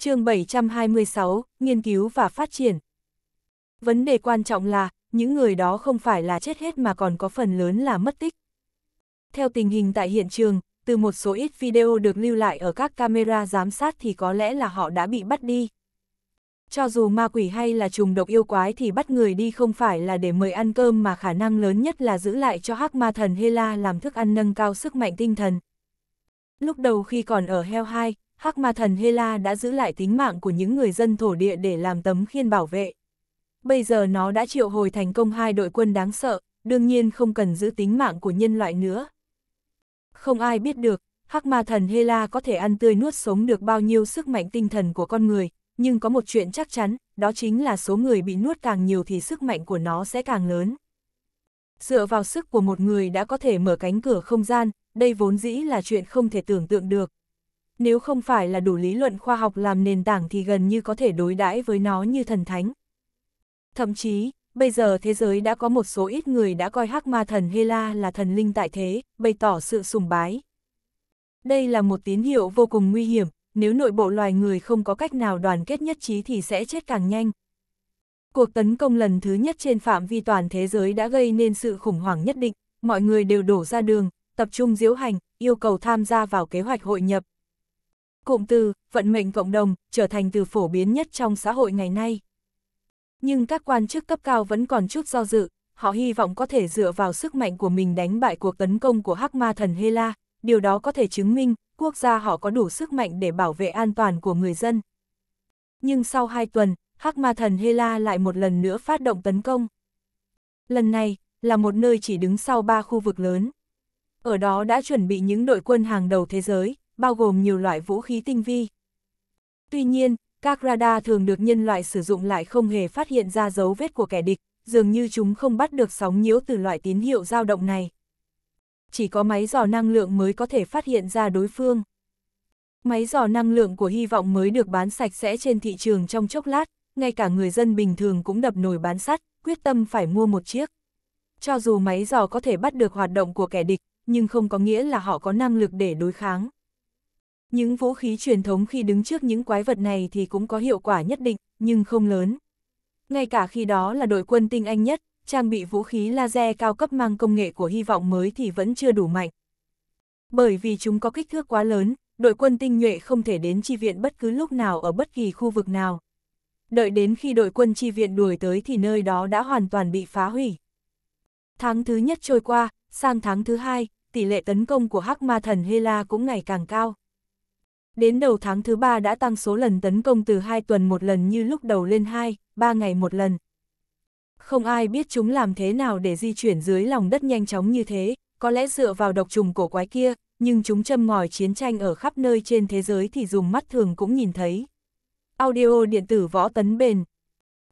chương 726, nghiên cứu và phát triển. Vấn đề quan trọng là, những người đó không phải là chết hết mà còn có phần lớn là mất tích. Theo tình hình tại hiện trường, từ một số ít video được lưu lại ở các camera giám sát thì có lẽ là họ đã bị bắt đi. Cho dù ma quỷ hay là trùng độc yêu quái thì bắt người đi không phải là để mời ăn cơm mà khả năng lớn nhất là giữ lại cho hắc ma thần Hela làm thức ăn nâng cao sức mạnh tinh thần. Lúc đầu khi còn ở Hell 2, Hắc ma thần Hela đã giữ lại tính mạng của những người dân thổ địa để làm tấm khiên bảo vệ. Bây giờ nó đã triệu hồi thành công hai đội quân đáng sợ, đương nhiên không cần giữ tính mạng của nhân loại nữa. Không ai biết được, Hắc ma thần Hela có thể ăn tươi nuốt sống được bao nhiêu sức mạnh tinh thần của con người, nhưng có một chuyện chắc chắn, đó chính là số người bị nuốt càng nhiều thì sức mạnh của nó sẽ càng lớn. Dựa vào sức của một người đã có thể mở cánh cửa không gian, đây vốn dĩ là chuyện không thể tưởng tượng được, nếu không phải là đủ lý luận khoa học làm nền tảng thì gần như có thể đối đãi với nó như thần thánh. Thậm chí, bây giờ thế giới đã có một số ít người đã coi hắc ma thần Hela là thần linh tại thế, bày tỏ sự sùng bái. Đây là một tín hiệu vô cùng nguy hiểm, nếu nội bộ loài người không có cách nào đoàn kết nhất trí thì sẽ chết càng nhanh. Cuộc tấn công lần thứ nhất trên phạm vi toàn thế giới đã gây nên sự khủng hoảng nhất định, mọi người đều đổ ra đường, tập trung diễu hành, yêu cầu tham gia vào kế hoạch hội nhập, cụm từ vận mệnh cộng đồng trở thành từ phổ biến nhất trong xã hội ngày nay. Nhưng các quan chức cấp cao vẫn còn chút do dự, họ hy vọng có thể dựa vào sức mạnh của mình đánh bại cuộc tấn công của hắc ma thần Hela, điều đó có thể chứng minh quốc gia họ có đủ sức mạnh để bảo vệ an toàn của người dân. Nhưng sau hai tuần, hắc ma thần Hela lại một lần nữa phát động tấn công. Lần này, là một nơi chỉ đứng sau ba khu vực lớn. Ở đó đã chuẩn bị những đội quân hàng đầu thế giới, bao gồm nhiều loại vũ khí tinh vi. Tuy nhiên, các radar thường được nhân loại sử dụng lại không hề phát hiện ra dấu vết của kẻ địch, dường như chúng không bắt được sóng nhiễu từ loại tín hiệu dao động này. Chỉ có máy dò năng lượng mới có thể phát hiện ra đối phương. Máy dò năng lượng của hy vọng mới được bán sạch sẽ trên thị trường trong chốc lát, ngay cả người dân bình thường cũng đập nổi bán sắt, quyết tâm phải mua một chiếc. Cho dù máy dò có thể bắt được hoạt động của kẻ địch, nhưng không có nghĩa là họ có năng lực để đối kháng. Những vũ khí truyền thống khi đứng trước những quái vật này thì cũng có hiệu quả nhất định, nhưng không lớn. Ngay cả khi đó là đội quân tinh anh nhất, trang bị vũ khí laser cao cấp mang công nghệ của hy vọng mới thì vẫn chưa đủ mạnh. Bởi vì chúng có kích thước quá lớn, đội quân tinh nhuệ không thể đến chi viện bất cứ lúc nào ở bất kỳ khu vực nào. Đợi đến khi đội quân chi viện đuổi tới thì nơi đó đã hoàn toàn bị phá hủy. Tháng thứ nhất trôi qua, sang tháng thứ hai, tỷ lệ tấn công của hắc ma thần Hela cũng ngày càng cao. Đến đầu tháng thứ ba đã tăng số lần tấn công từ 2 tuần một lần như lúc đầu lên 2, 3 ngày một lần. Không ai biết chúng làm thế nào để di chuyển dưới lòng đất nhanh chóng như thế, có lẽ dựa vào độc trùng cổ quái kia, nhưng chúng châm ngòi chiến tranh ở khắp nơi trên thế giới thì dùng mắt thường cũng nhìn thấy. Audio điện tử võ tấn bền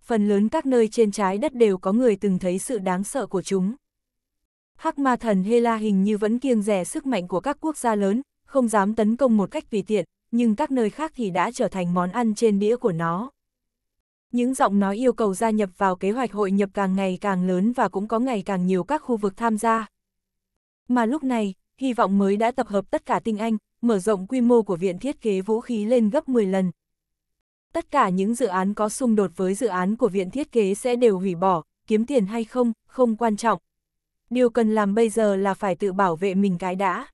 Phần lớn các nơi trên trái đất đều có người từng thấy sự đáng sợ của chúng. Hắc ma thần Hela hình như vẫn kiêng rẻ sức mạnh của các quốc gia lớn, không dám tấn công một cách tùy tiện, nhưng các nơi khác thì đã trở thành món ăn trên đĩa của nó. Những giọng nói yêu cầu gia nhập vào kế hoạch hội nhập càng ngày càng lớn và cũng có ngày càng nhiều các khu vực tham gia. Mà lúc này, hy vọng mới đã tập hợp tất cả tinh anh, mở rộng quy mô của Viện Thiết kế Vũ khí lên gấp 10 lần. Tất cả những dự án có xung đột với dự án của Viện Thiết kế sẽ đều hủy bỏ, kiếm tiền hay không, không quan trọng. Điều cần làm bây giờ là phải tự bảo vệ mình cái đã.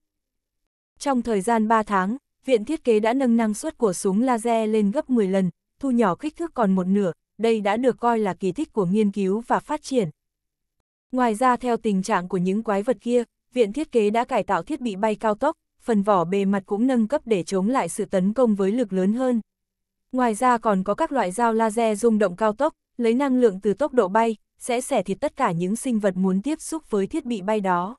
Trong thời gian 3 tháng, viện thiết kế đã nâng năng suất của súng laser lên gấp 10 lần, thu nhỏ kích thước còn một nửa, đây đã được coi là kỳ tích của nghiên cứu và phát triển. Ngoài ra theo tình trạng của những quái vật kia, viện thiết kế đã cải tạo thiết bị bay cao tốc, phần vỏ bề mặt cũng nâng cấp để chống lại sự tấn công với lực lớn hơn. Ngoài ra còn có các loại dao laser rung động cao tốc, lấy năng lượng từ tốc độ bay, sẽ xẻ thịt tất cả những sinh vật muốn tiếp xúc với thiết bị bay đó.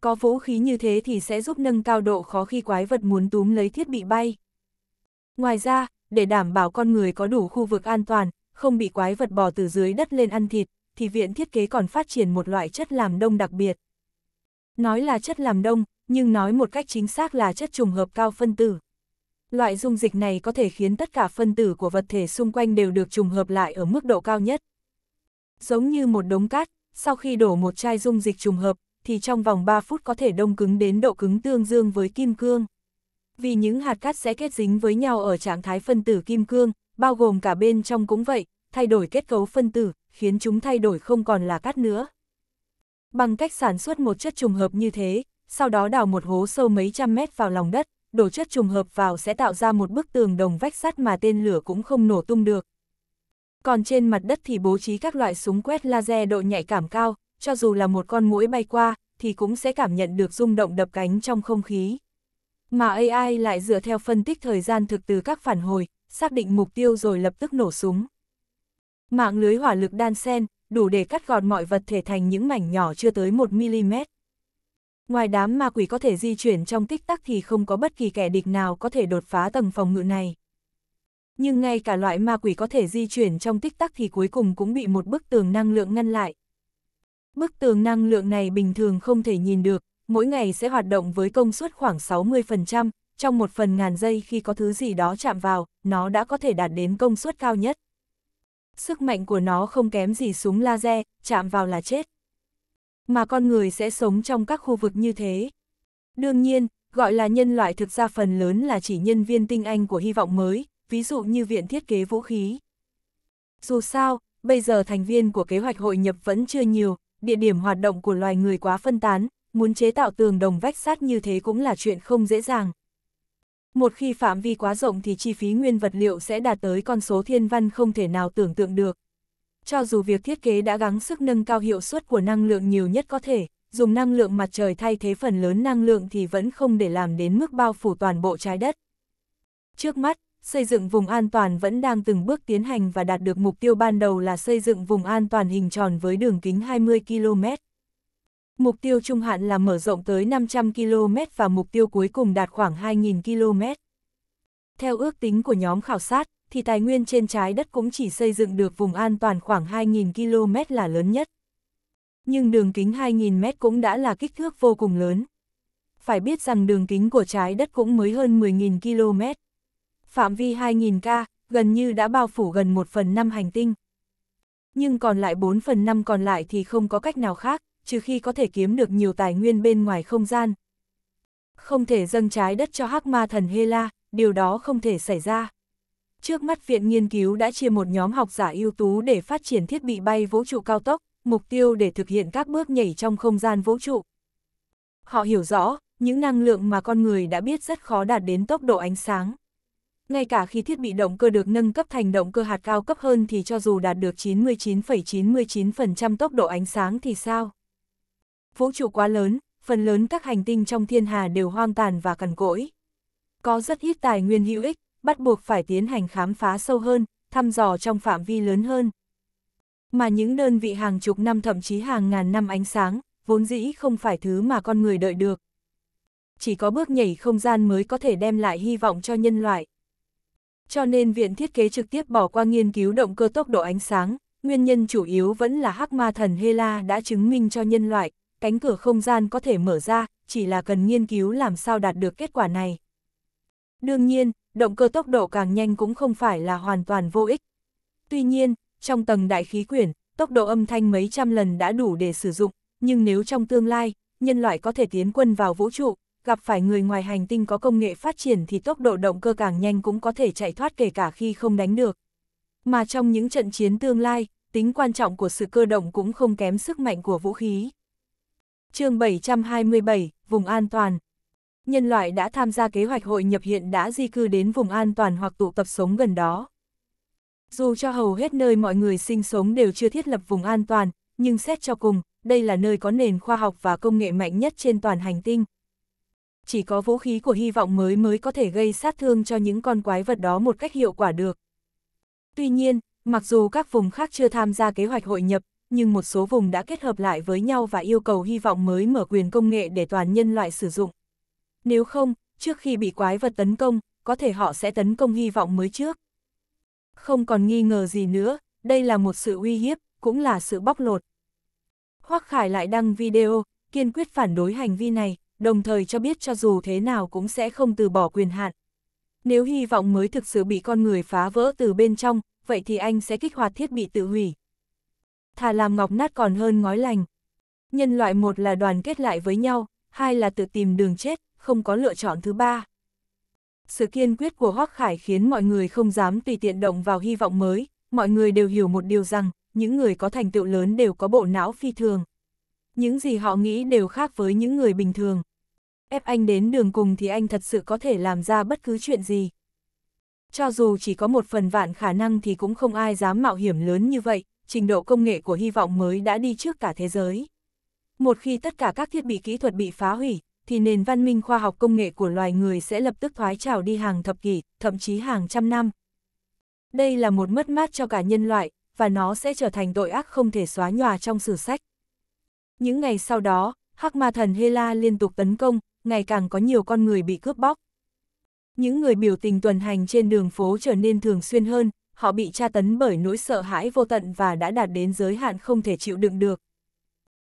Có vũ khí như thế thì sẽ giúp nâng cao độ khó khi quái vật muốn túm lấy thiết bị bay. Ngoài ra, để đảm bảo con người có đủ khu vực an toàn, không bị quái vật bò từ dưới đất lên ăn thịt, thì viện thiết kế còn phát triển một loại chất làm đông đặc biệt. Nói là chất làm đông, nhưng nói một cách chính xác là chất trùng hợp cao phân tử. Loại dung dịch này có thể khiến tất cả phân tử của vật thể xung quanh đều được trùng hợp lại ở mức độ cao nhất. Giống như một đống cát, sau khi đổ một chai dung dịch trùng hợp, thì trong vòng 3 phút có thể đông cứng đến độ cứng tương dương với kim cương. Vì những hạt cát sẽ kết dính với nhau ở trạng thái phân tử kim cương, bao gồm cả bên trong cũng vậy, thay đổi kết cấu phân tử, khiến chúng thay đổi không còn là cát nữa. Bằng cách sản xuất một chất trùng hợp như thế, sau đó đào một hố sâu mấy trăm mét vào lòng đất, đổ chất trùng hợp vào sẽ tạo ra một bức tường đồng vách sắt mà tên lửa cũng không nổ tung được. Còn trên mặt đất thì bố trí các loại súng quét laser độ nhạy cảm cao, cho dù là một con mũi bay qua, thì cũng sẽ cảm nhận được rung động đập cánh trong không khí. Mà AI lại dựa theo phân tích thời gian thực từ các phản hồi, xác định mục tiêu rồi lập tức nổ súng. Mạng lưới hỏa lực đan sen, đủ để cắt gọt mọi vật thể thành những mảnh nhỏ chưa tới 1mm. Ngoài đám ma quỷ có thể di chuyển trong tích tắc thì không có bất kỳ kẻ địch nào có thể đột phá tầng phòng ngự này. Nhưng ngay cả loại ma quỷ có thể di chuyển trong tích tắc thì cuối cùng cũng bị một bức tường năng lượng ngăn lại, Bức tường năng lượng này bình thường không thể nhìn được, mỗi ngày sẽ hoạt động với công suất khoảng 60%, trong một phần ngàn giây khi có thứ gì đó chạm vào, nó đã có thể đạt đến công suất cao nhất. Sức mạnh của nó không kém gì súng laser, chạm vào là chết. Mà con người sẽ sống trong các khu vực như thế. Đương nhiên, gọi là nhân loại thực ra phần lớn là chỉ nhân viên tinh anh của hy vọng mới, ví dụ như Viện Thiết kế Vũ khí. Dù sao, bây giờ thành viên của kế hoạch hội nhập vẫn chưa nhiều, địa điểm hoạt động của loài người quá phân tán, muốn chế tạo tường đồng vách sắt như thế cũng là chuyện không dễ dàng. Một khi phạm vi quá rộng thì chi phí nguyên vật liệu sẽ đạt tới con số thiên văn không thể nào tưởng tượng được. Cho dù việc thiết kế đã gắng sức nâng cao hiệu suất của năng lượng nhiều nhất có thể, dùng năng lượng mặt trời thay thế phần lớn năng lượng thì vẫn không để làm đến mức bao phủ toàn bộ trái đất. Trước mắt, xây dựng vùng an toàn vẫn đang từng bước tiến hành và đạt được mục tiêu ban đầu là xây dựng vùng an toàn hình tròn với đường kính 20 km. Mục tiêu trung hạn là mở rộng tới 500 km và mục tiêu cuối cùng đạt khoảng 2.000 km. Theo ước tính của nhóm khảo sát, thì tài nguyên trên trái đất cũng chỉ xây dựng được vùng an toàn khoảng 2.000 km là lớn nhất. Nhưng đường kính 2.000 m cũng đã là kích thước vô cùng lớn. Phải biết rằng đường kính của trái đất cũng mới hơn 10.000 km phạm vi 2 000 ca gần như đã bao phủ gần 1 phần 5 hành tinh. Nhưng còn lại 4 phần 5 còn lại thì không có cách nào khác, trừ khi có thể kiếm được nhiều tài nguyên bên ngoài không gian. Không thể dâng trái đất cho hắc ma thần Hela, điều đó không thể xảy ra. Trước mắt Viện Nghiên cứu đã chia một nhóm học giả ưu tú để phát triển thiết bị bay vũ trụ cao tốc, mục tiêu để thực hiện các bước nhảy trong không gian vũ trụ. Họ hiểu rõ, những năng lượng mà con người đã biết rất khó đạt đến tốc độ ánh sáng ngay cả khi thiết bị động cơ được nâng cấp thành động cơ hạt cao cấp hơn thì cho dù đạt được 99,99% ,99 tốc độ ánh sáng thì sao? Vũ trụ quá lớn, phần lớn các hành tinh trong thiên hà đều hoang tàn và cằn cỗi. Có rất ít tài nguyên hữu ích, bắt buộc phải tiến hành khám phá sâu hơn, thăm dò trong phạm vi lớn hơn. Mà những đơn vị hàng chục năm thậm chí hàng ngàn năm ánh sáng, vốn dĩ không phải thứ mà con người đợi được. Chỉ có bước nhảy không gian mới có thể đem lại hy vọng cho nhân loại. Cho nên viện thiết kế trực tiếp bỏ qua nghiên cứu động cơ tốc độ ánh sáng, nguyên nhân chủ yếu vẫn là hắc ma thần Hela đã chứng minh cho nhân loại, cánh cửa không gian có thể mở ra, chỉ là cần nghiên cứu làm sao đạt được kết quả này. Đương nhiên, động cơ tốc độ càng nhanh cũng không phải là hoàn toàn vô ích. Tuy nhiên, trong tầng đại khí quyển, tốc độ âm thanh mấy trăm lần đã đủ để sử dụng, nhưng nếu trong tương lai, nhân loại có thể tiến quân vào vũ trụ, gặp phải người ngoài hành tinh có công nghệ phát triển thì tốc độ động cơ càng nhanh cũng có thể chạy thoát kể cả khi không đánh được. Mà trong những trận chiến tương lai, tính quan trọng của sự cơ động cũng không kém sức mạnh của vũ khí. chương 727, Vùng An toàn Nhân loại đã tham gia kế hoạch hội nhập hiện đã di cư đến vùng an toàn hoặc tụ tập sống gần đó. Dù cho hầu hết nơi mọi người sinh sống đều chưa thiết lập vùng an toàn, nhưng xét cho cùng, đây là nơi có nền khoa học và công nghệ mạnh nhất trên toàn hành tinh, chỉ có vũ khí của hy vọng mới mới có thể gây sát thương cho những con quái vật đó một cách hiệu quả được. Tuy nhiên, mặc dù các vùng khác chưa tham gia kế hoạch hội nhập, nhưng một số vùng đã kết hợp lại với nhau và yêu cầu hy vọng mới mở quyền công nghệ để toàn nhân loại sử dụng. Nếu không, trước khi bị quái vật tấn công, có thể họ sẽ tấn công hy vọng mới trước. Không còn nghi ngờ gì nữa, đây là một sự uy hiếp, cũng là sự bóc lột. Hoắc Khải lại đăng video, kiên quyết phản đối hành vi này đồng thời cho biết cho dù thế nào cũng sẽ không từ bỏ quyền hạn. Nếu hy vọng mới thực sự bị con người phá vỡ từ bên trong, vậy thì anh sẽ kích hoạt thiết bị tự hủy. Thà làm ngọc nát còn hơn ngói lành. Nhân loại một là đoàn kết lại với nhau, hai là tự tìm đường chết, không có lựa chọn thứ ba. Sự kiên quyết của Hoác Khải khiến mọi người không dám tùy tiện động vào hy vọng mới, mọi người đều hiểu một điều rằng, những người có thành tựu lớn đều có bộ não phi thường những gì họ nghĩ đều khác với những người bình thường. Ép anh đến đường cùng thì anh thật sự có thể làm ra bất cứ chuyện gì. Cho dù chỉ có một phần vạn khả năng thì cũng không ai dám mạo hiểm lớn như vậy, trình độ công nghệ của hy vọng mới đã đi trước cả thế giới. Một khi tất cả các thiết bị kỹ thuật bị phá hủy, thì nền văn minh khoa học công nghệ của loài người sẽ lập tức thoái trào đi hàng thập kỷ, thậm chí hàng trăm năm. Đây là một mất mát cho cả nhân loại, và nó sẽ trở thành tội ác không thể xóa nhòa trong sử sách. Những ngày sau đó, Hắc Ma thần Hela liên tục tấn công, ngày càng có nhiều con người bị cướp bóc. Những người biểu tình tuần hành trên đường phố trở nên thường xuyên hơn, họ bị tra tấn bởi nỗi sợ hãi vô tận và đã đạt đến giới hạn không thể chịu đựng được.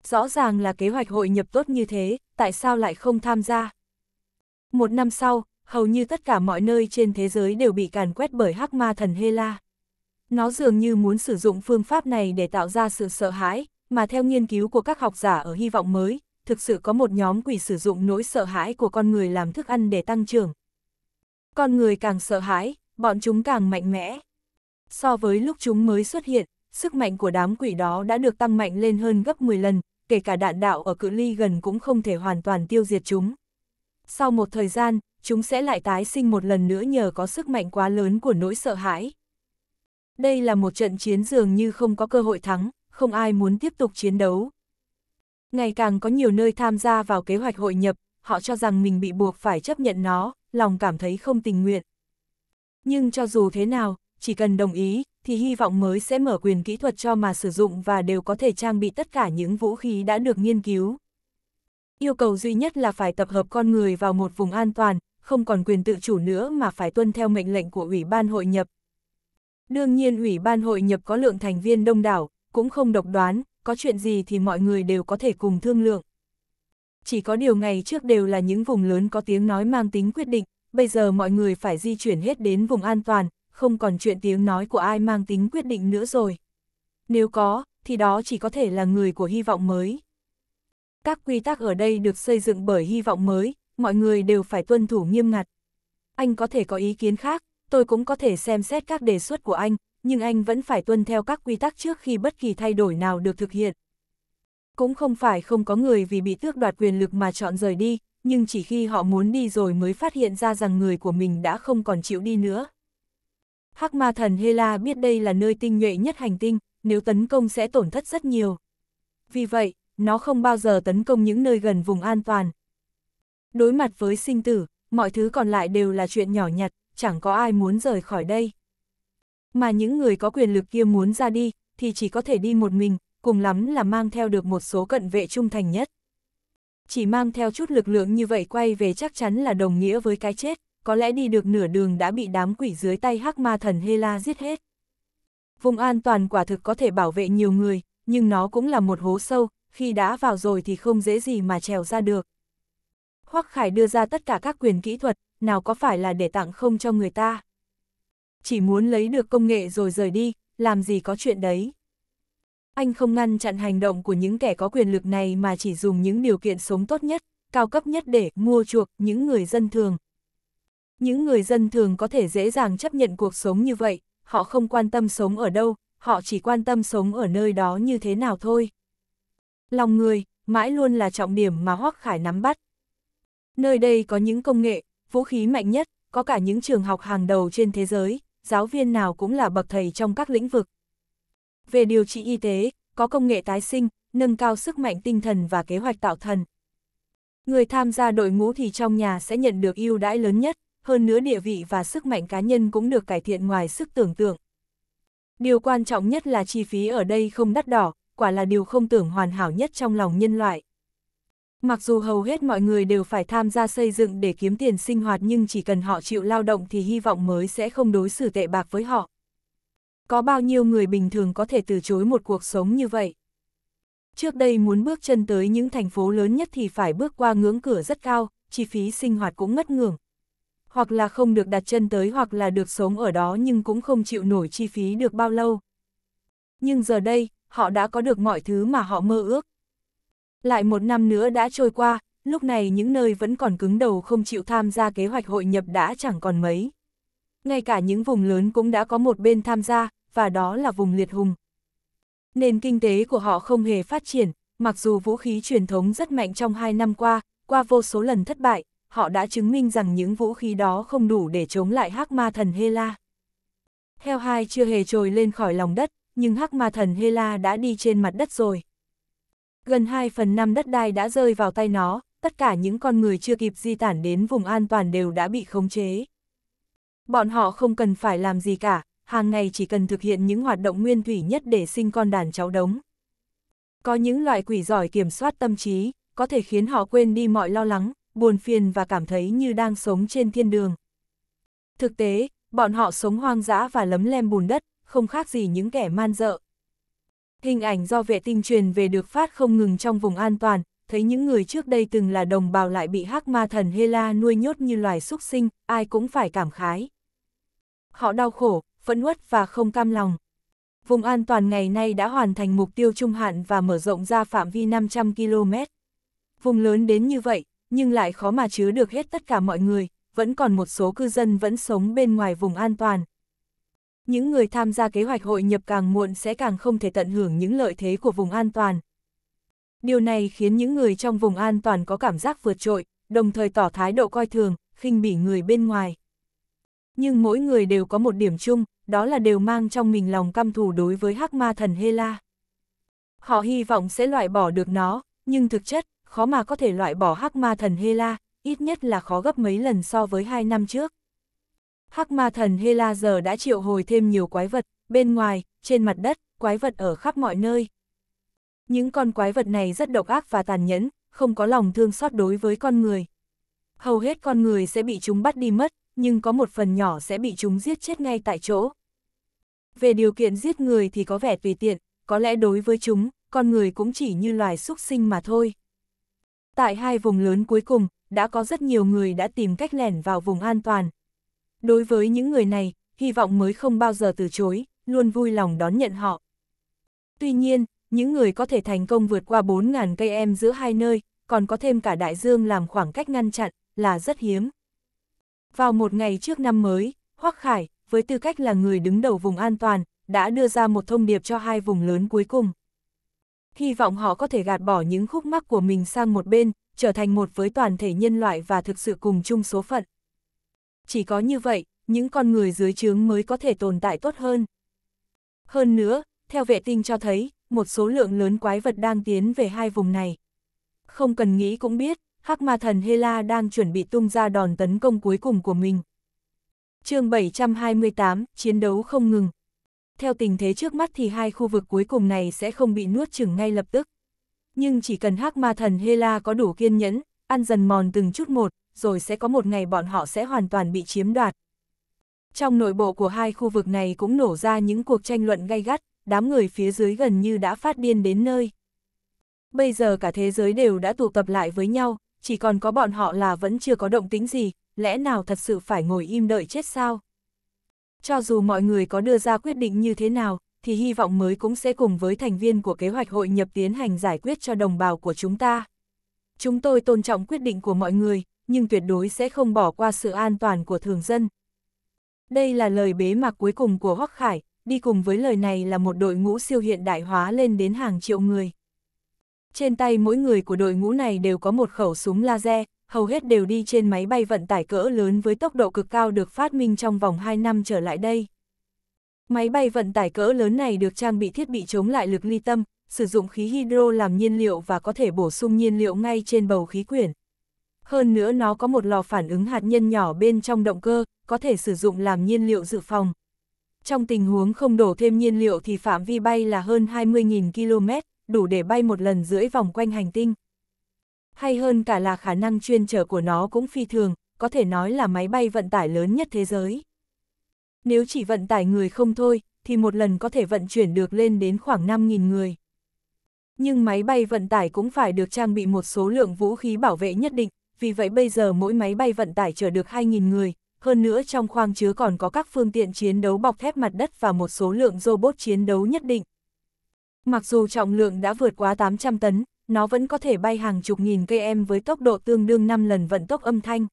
Rõ ràng là kế hoạch hội nhập tốt như thế, tại sao lại không tham gia? Một năm sau, hầu như tất cả mọi nơi trên thế giới đều bị càn quét bởi hắc ma thần Hela. Nó dường như muốn sử dụng phương pháp này để tạo ra sự sợ hãi, mà theo nghiên cứu của các học giả ở hy vọng mới, thực sự có một nhóm quỷ sử dụng nỗi sợ hãi của con người làm thức ăn để tăng trưởng. Con người càng sợ hãi, bọn chúng càng mạnh mẽ. So với lúc chúng mới xuất hiện, sức mạnh của đám quỷ đó đã được tăng mạnh lên hơn gấp 10 lần, kể cả đạn đạo ở cự ly gần cũng không thể hoàn toàn tiêu diệt chúng. Sau một thời gian, chúng sẽ lại tái sinh một lần nữa nhờ có sức mạnh quá lớn của nỗi sợ hãi. Đây là một trận chiến dường như không có cơ hội thắng không ai muốn tiếp tục chiến đấu. Ngày càng có nhiều nơi tham gia vào kế hoạch hội nhập, họ cho rằng mình bị buộc phải chấp nhận nó, lòng cảm thấy không tình nguyện. Nhưng cho dù thế nào, chỉ cần đồng ý, thì hy vọng mới sẽ mở quyền kỹ thuật cho mà sử dụng và đều có thể trang bị tất cả những vũ khí đã được nghiên cứu. Yêu cầu duy nhất là phải tập hợp con người vào một vùng an toàn, không còn quyền tự chủ nữa mà phải tuân theo mệnh lệnh của Ủy ban hội nhập. Đương nhiên Ủy ban hội nhập có lượng thành viên đông đảo, cũng không độc đoán, có chuyện gì thì mọi người đều có thể cùng thương lượng. Chỉ có điều ngày trước đều là những vùng lớn có tiếng nói mang tính quyết định, bây giờ mọi người phải di chuyển hết đến vùng an toàn, không còn chuyện tiếng nói của ai mang tính quyết định nữa rồi. Nếu có, thì đó chỉ có thể là người của hy vọng mới. Các quy tắc ở đây được xây dựng bởi hy vọng mới, mọi người đều phải tuân thủ nghiêm ngặt. Anh có thể có ý kiến khác, tôi cũng có thể xem xét các đề xuất của anh, nhưng anh vẫn phải tuân theo các quy tắc trước khi bất kỳ thay đổi nào được thực hiện. Cũng không phải không có người vì bị tước đoạt quyền lực mà chọn rời đi, nhưng chỉ khi họ muốn đi rồi mới phát hiện ra rằng người của mình đã không còn chịu đi nữa. Hắc ma thần Hela biết đây là nơi tinh nhuệ nhất hành tinh, nếu tấn công sẽ tổn thất rất nhiều. Vì vậy, nó không bao giờ tấn công những nơi gần vùng an toàn. Đối mặt với sinh tử, mọi thứ còn lại đều là chuyện nhỏ nhặt, chẳng có ai muốn rời khỏi đây. Mà những người có quyền lực kia muốn ra đi, thì chỉ có thể đi một mình, cùng lắm là mang theo được một số cận vệ trung thành nhất. Chỉ mang theo chút lực lượng như vậy quay về chắc chắn là đồng nghĩa với cái chết, có lẽ đi được nửa đường đã bị đám quỷ dưới tay hắc ma thần Hela giết hết. Vùng an toàn quả thực có thể bảo vệ nhiều người, nhưng nó cũng là một hố sâu, khi đã vào rồi thì không dễ gì mà trèo ra được. Hoắc Khải đưa ra tất cả các quyền kỹ thuật, nào có phải là để tặng không cho người ta chỉ muốn lấy được công nghệ rồi rời đi, làm gì có chuyện đấy. Anh không ngăn chặn hành động của những kẻ có quyền lực này mà chỉ dùng những điều kiện sống tốt nhất, cao cấp nhất để mua chuộc những người dân thường. Những người dân thường có thể dễ dàng chấp nhận cuộc sống như vậy, họ không quan tâm sống ở đâu, họ chỉ quan tâm sống ở nơi đó như thế nào thôi. Lòng người, mãi luôn là trọng điểm mà Hoác Khải nắm bắt. Nơi đây có những công nghệ, vũ khí mạnh nhất, có cả những trường học hàng đầu trên thế giới, giáo viên nào cũng là bậc thầy trong các lĩnh vực. Về điều trị y tế, có công nghệ tái sinh, nâng cao sức mạnh tinh thần và kế hoạch tạo thần. Người tham gia đội ngũ thì trong nhà sẽ nhận được ưu đãi lớn nhất, hơn nữa địa vị và sức mạnh cá nhân cũng được cải thiện ngoài sức tưởng tượng. Điều quan trọng nhất là chi phí ở đây không đắt đỏ, quả là điều không tưởng hoàn hảo nhất trong lòng nhân loại. Mặc dù hầu hết mọi người đều phải tham gia xây dựng để kiếm tiền sinh hoạt nhưng chỉ cần họ chịu lao động thì hy vọng mới sẽ không đối xử tệ bạc với họ. Có bao nhiêu người bình thường có thể từ chối một cuộc sống như vậy? Trước đây muốn bước chân tới những thành phố lớn nhất thì phải bước qua ngưỡng cửa rất cao, chi phí sinh hoạt cũng ngất ngường. Hoặc là không được đặt chân tới hoặc là được sống ở đó nhưng cũng không chịu nổi chi phí được bao lâu. Nhưng giờ đây, họ đã có được mọi thứ mà họ mơ ước. Lại một năm nữa đã trôi qua, lúc này những nơi vẫn còn cứng đầu không chịu tham gia kế hoạch hội nhập đã chẳng còn mấy. Ngay cả những vùng lớn cũng đã có một bên tham gia, và đó là vùng liệt hùng. Nền kinh tế của họ không hề phát triển, mặc dù vũ khí truyền thống rất mạnh trong hai năm qua, qua vô số lần thất bại, họ đã chứng minh rằng những vũ khí đó không đủ để chống lại hắc ma thần Hela. Heo hai chưa hề trồi lên khỏi lòng đất, nhưng hắc ma thần Hela đã đi trên mặt đất rồi gần 2 phần 5 đất đai đã rơi vào tay nó, tất cả những con người chưa kịp di tản đến vùng an toàn đều đã bị khống chế. Bọn họ không cần phải làm gì cả, hàng ngày chỉ cần thực hiện những hoạt động nguyên thủy nhất để sinh con đàn cháu đống. Có những loại quỷ giỏi kiểm soát tâm trí, có thể khiến họ quên đi mọi lo lắng, buồn phiền và cảm thấy như đang sống trên thiên đường. Thực tế, bọn họ sống hoang dã và lấm lem bùn đất, không khác gì những kẻ man dợ, Hình ảnh do vệ tinh truyền về được phát không ngừng trong vùng an toàn, thấy những người trước đây từng là đồng bào lại bị hắc ma thần Hela nuôi nhốt như loài súc sinh, ai cũng phải cảm khái. Họ đau khổ, phẫn uất và không cam lòng. Vùng an toàn ngày nay đã hoàn thành mục tiêu trung hạn và mở rộng ra phạm vi 500 km. Vùng lớn đến như vậy, nhưng lại khó mà chứa được hết tất cả mọi người, vẫn còn một số cư dân vẫn sống bên ngoài vùng an toàn, những người tham gia kế hoạch hội nhập càng muộn sẽ càng không thể tận hưởng những lợi thế của vùng an toàn. Điều này khiến những người trong vùng an toàn có cảm giác vượt trội, đồng thời tỏ thái độ coi thường, khinh bỉ người bên ngoài. Nhưng mỗi người đều có một điểm chung, đó là đều mang trong mình lòng căm thù đối với hắc ma thần Hela. Họ hy vọng sẽ loại bỏ được nó, nhưng thực chất, khó mà có thể loại bỏ hắc ma thần Hela, ít nhất là khó gấp mấy lần so với hai năm trước. Hắc ma thần Hela giờ đã triệu hồi thêm nhiều quái vật, bên ngoài, trên mặt đất, quái vật ở khắp mọi nơi. Những con quái vật này rất độc ác và tàn nhẫn, không có lòng thương xót đối với con người. Hầu hết con người sẽ bị chúng bắt đi mất, nhưng có một phần nhỏ sẽ bị chúng giết chết ngay tại chỗ. Về điều kiện giết người thì có vẻ tùy tiện, có lẽ đối với chúng, con người cũng chỉ như loài súc sinh mà thôi. Tại hai vùng lớn cuối cùng, đã có rất nhiều người đã tìm cách lẻn vào vùng an toàn, Đối với những người này, hy vọng mới không bao giờ từ chối, luôn vui lòng đón nhận họ. Tuy nhiên, những người có thể thành công vượt qua 4.000 cây em giữa hai nơi, còn có thêm cả đại dương làm khoảng cách ngăn chặn, là rất hiếm. Vào một ngày trước năm mới, Hoắc Khải, với tư cách là người đứng đầu vùng an toàn, đã đưa ra một thông điệp cho hai vùng lớn cuối cùng. Hy vọng họ có thể gạt bỏ những khúc mắc của mình sang một bên, trở thành một với toàn thể nhân loại và thực sự cùng chung số phận chỉ có như vậy, những con người dưới trướng mới có thể tồn tại tốt hơn. Hơn nữa, theo vệ tinh cho thấy, một số lượng lớn quái vật đang tiến về hai vùng này. Không cần nghĩ cũng biết, Hắc Ma Thần Hela đang chuẩn bị tung ra đòn tấn công cuối cùng của mình. chương 728, chiến đấu không ngừng. Theo tình thế trước mắt thì hai khu vực cuối cùng này sẽ không bị nuốt chửng ngay lập tức. Nhưng chỉ cần Hắc Ma Thần Hela có đủ kiên nhẫn, ăn dần mòn từng chút một, rồi sẽ có một ngày bọn họ sẽ hoàn toàn bị chiếm đoạt. Trong nội bộ của hai khu vực này cũng nổ ra những cuộc tranh luận gay gắt, đám người phía dưới gần như đã phát điên đến nơi. Bây giờ cả thế giới đều đã tụ tập lại với nhau, chỉ còn có bọn họ là vẫn chưa có động tính gì, lẽ nào thật sự phải ngồi im đợi chết sao? Cho dù mọi người có đưa ra quyết định như thế nào, thì hy vọng mới cũng sẽ cùng với thành viên của kế hoạch hội nhập tiến hành giải quyết cho đồng bào của chúng ta. Chúng tôi tôn trọng quyết định của mọi người, nhưng tuyệt đối sẽ không bỏ qua sự an toàn của thường dân. Đây là lời bế mạc cuối cùng của Hoắc Khải, đi cùng với lời này là một đội ngũ siêu hiện đại hóa lên đến hàng triệu người. Trên tay mỗi người của đội ngũ này đều có một khẩu súng laser, hầu hết đều đi trên máy bay vận tải cỡ lớn với tốc độ cực cao được phát minh trong vòng 2 năm trở lại đây. Máy bay vận tải cỡ lớn này được trang bị thiết bị chống lại lực ly tâm, sử dụng khí hydro làm nhiên liệu và có thể bổ sung nhiên liệu ngay trên bầu khí quyển hơn nữa nó có một lò phản ứng hạt nhân nhỏ bên trong động cơ, có thể sử dụng làm nhiên liệu dự phòng. Trong tình huống không đổ thêm nhiên liệu thì phạm vi bay là hơn 20.000 km, đủ để bay một lần rưỡi vòng quanh hành tinh. Hay hơn cả là khả năng chuyên trở của nó cũng phi thường, có thể nói là máy bay vận tải lớn nhất thế giới. Nếu chỉ vận tải người không thôi, thì một lần có thể vận chuyển được lên đến khoảng 5.000 người. Nhưng máy bay vận tải cũng phải được trang bị một số lượng vũ khí bảo vệ nhất định, vì vậy bây giờ mỗi máy bay vận tải chở được 2.000 người, hơn nữa trong khoang chứa còn có các phương tiện chiến đấu bọc thép mặt đất và một số lượng robot chiến đấu nhất định. Mặc dù trọng lượng đã vượt quá 800 tấn, nó vẫn có thể bay hàng chục nghìn km với tốc độ tương đương 5 lần vận tốc âm thanh.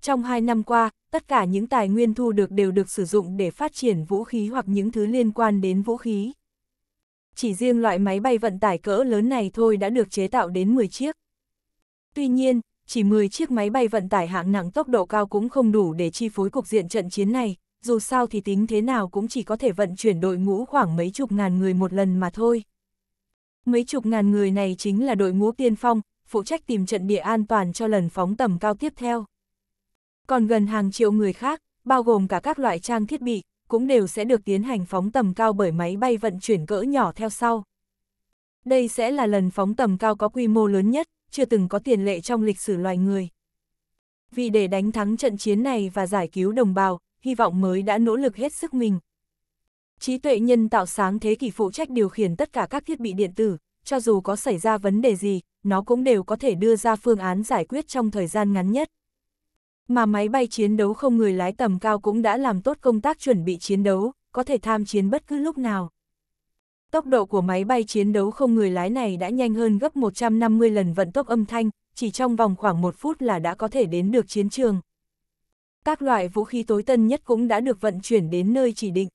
Trong 2 năm qua, tất cả những tài nguyên thu được đều được sử dụng để phát triển vũ khí hoặc những thứ liên quan đến vũ khí. Chỉ riêng loại máy bay vận tải cỡ lớn này thôi đã được chế tạo đến 10 chiếc. Tuy nhiên, chỉ 10 chiếc máy bay vận tải hạng nặng tốc độ cao cũng không đủ để chi phối cục diện trận chiến này, dù sao thì tính thế nào cũng chỉ có thể vận chuyển đội ngũ khoảng mấy chục ngàn người một lần mà thôi. Mấy chục ngàn người này chính là đội ngũ tiên phong, phụ trách tìm trận địa an toàn cho lần phóng tầm cao tiếp theo. Còn gần hàng triệu người khác, bao gồm cả các loại trang thiết bị, cũng đều sẽ được tiến hành phóng tầm cao bởi máy bay vận chuyển cỡ nhỏ theo sau. Đây sẽ là lần phóng tầm cao có quy mô lớn nhất, chưa từng có tiền lệ trong lịch sử loài người. Vì để đánh thắng trận chiến này và giải cứu đồng bào, hy vọng mới đã nỗ lực hết sức mình. Trí tuệ nhân tạo sáng thế kỷ phụ trách điều khiển tất cả các thiết bị điện tử, cho dù có xảy ra vấn đề gì, nó cũng đều có thể đưa ra phương án giải quyết trong thời gian ngắn nhất. Mà máy bay chiến đấu không người lái tầm cao cũng đã làm tốt công tác chuẩn bị chiến đấu, có thể tham chiến bất cứ lúc nào. Tốc độ của máy bay chiến đấu không người lái này đã nhanh hơn gấp 150 lần vận tốc âm thanh, chỉ trong vòng khoảng một phút là đã có thể đến được chiến trường. Các loại vũ khí tối tân nhất cũng đã được vận chuyển đến nơi chỉ định.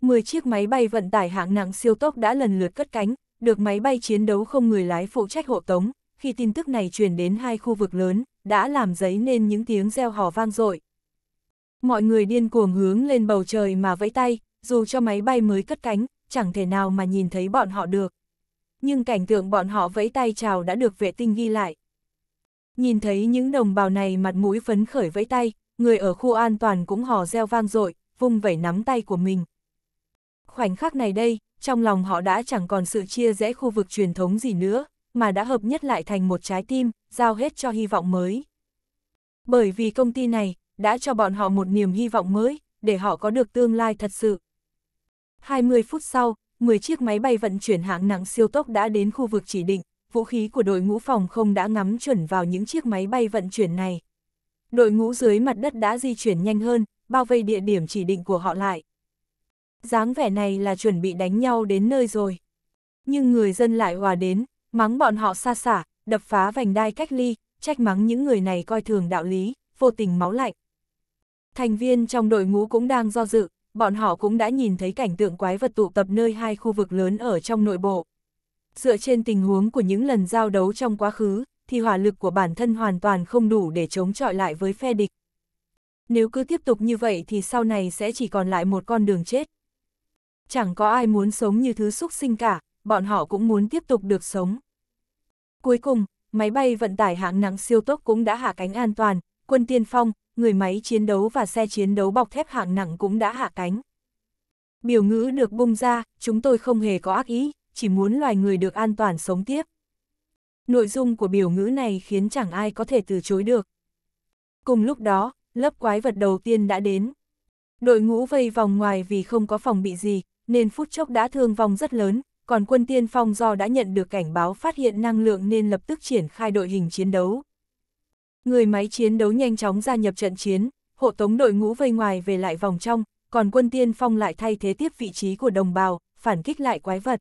10 chiếc máy bay vận tải hạng nặng siêu tốc đã lần lượt cất cánh, được máy bay chiến đấu không người lái phụ trách hộ tống, khi tin tức này truyền đến hai khu vực lớn, đã làm dấy nên những tiếng reo hò vang dội. Mọi người điên cuồng hướng lên bầu trời mà vẫy tay, dù cho máy bay mới cất cánh, chẳng thể nào mà nhìn thấy bọn họ được. Nhưng cảnh tượng bọn họ vẫy tay chào đã được vệ tinh ghi lại. Nhìn thấy những đồng bào này mặt mũi phấn khởi vẫy tay, người ở khu an toàn cũng hò reo vang dội, vung vẩy nắm tay của mình. Khoảnh khắc này đây, trong lòng họ đã chẳng còn sự chia rẽ khu vực truyền thống gì nữa, mà đã hợp nhất lại thành một trái tim, giao hết cho hy vọng mới. Bởi vì công ty này đã cho bọn họ một niềm hy vọng mới, để họ có được tương lai thật sự. 20 phút sau, 10 chiếc máy bay vận chuyển hạng nặng siêu tốc đã đến khu vực chỉ định, vũ khí của đội ngũ phòng không đã ngắm chuẩn vào những chiếc máy bay vận chuyển này. Đội ngũ dưới mặt đất đã di chuyển nhanh hơn, bao vây địa điểm chỉ định của họ lại. dáng vẻ này là chuẩn bị đánh nhau đến nơi rồi. Nhưng người dân lại hòa đến, mắng bọn họ xa xả, đập phá vành đai cách ly, trách mắng những người này coi thường đạo lý, vô tình máu lạnh. Thành viên trong đội ngũ cũng đang do dự, bọn họ cũng đã nhìn thấy cảnh tượng quái vật tụ tập nơi hai khu vực lớn ở trong nội bộ. Dựa trên tình huống của những lần giao đấu trong quá khứ, thì hỏa lực của bản thân hoàn toàn không đủ để chống chọi lại với phe địch. Nếu cứ tiếp tục như vậy thì sau này sẽ chỉ còn lại một con đường chết. Chẳng có ai muốn sống như thứ xúc sinh cả, bọn họ cũng muốn tiếp tục được sống. Cuối cùng, máy bay vận tải hạng nặng siêu tốc cũng đã hạ cánh an toàn, quân tiên phong, người máy chiến đấu và xe chiến đấu bọc thép hạng nặng cũng đã hạ cánh. Biểu ngữ được bung ra, chúng tôi không hề có ác ý, chỉ muốn loài người được an toàn sống tiếp. Nội dung của biểu ngữ này khiến chẳng ai có thể từ chối được. Cùng lúc đó, lớp quái vật đầu tiên đã đến. Đội ngũ vây vòng ngoài vì không có phòng bị gì, nên phút chốc đã thương vong rất lớn, còn quân tiên phong do đã nhận được cảnh báo phát hiện năng lượng nên lập tức triển khai đội hình chiến đấu. Người máy chiến đấu nhanh chóng gia nhập trận chiến, hộ tống đội ngũ vây ngoài về lại vòng trong, còn quân tiên phong lại thay thế tiếp vị trí của đồng bào, phản kích lại quái vật.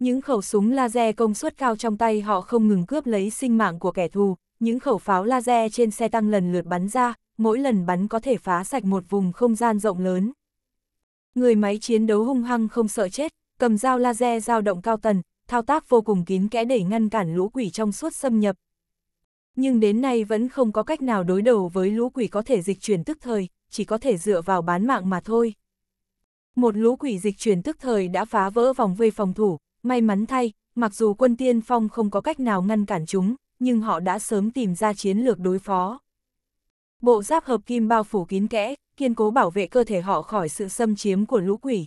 Những khẩu súng laser công suất cao trong tay họ không ngừng cướp lấy sinh mạng của kẻ thù, những khẩu pháo laser trên xe tăng lần lượt bắn ra, mỗi lần bắn có thể phá sạch một vùng không gian rộng lớn. Người máy chiến đấu hung hăng không sợ chết, cầm dao laser dao động cao tần, thao tác vô cùng kín kẽ để ngăn cản lũ quỷ trong suốt xâm nhập, nhưng đến nay vẫn không có cách nào đối đầu với lũ quỷ có thể dịch chuyển tức thời, chỉ có thể dựa vào bán mạng mà thôi. Một lũ quỷ dịch chuyển tức thời đã phá vỡ vòng vây phòng thủ, may mắn thay, mặc dù quân tiên phong không có cách nào ngăn cản chúng, nhưng họ đã sớm tìm ra chiến lược đối phó. Bộ giáp hợp kim bao phủ kín kẽ, kiên cố bảo vệ cơ thể họ khỏi sự xâm chiếm của lũ quỷ.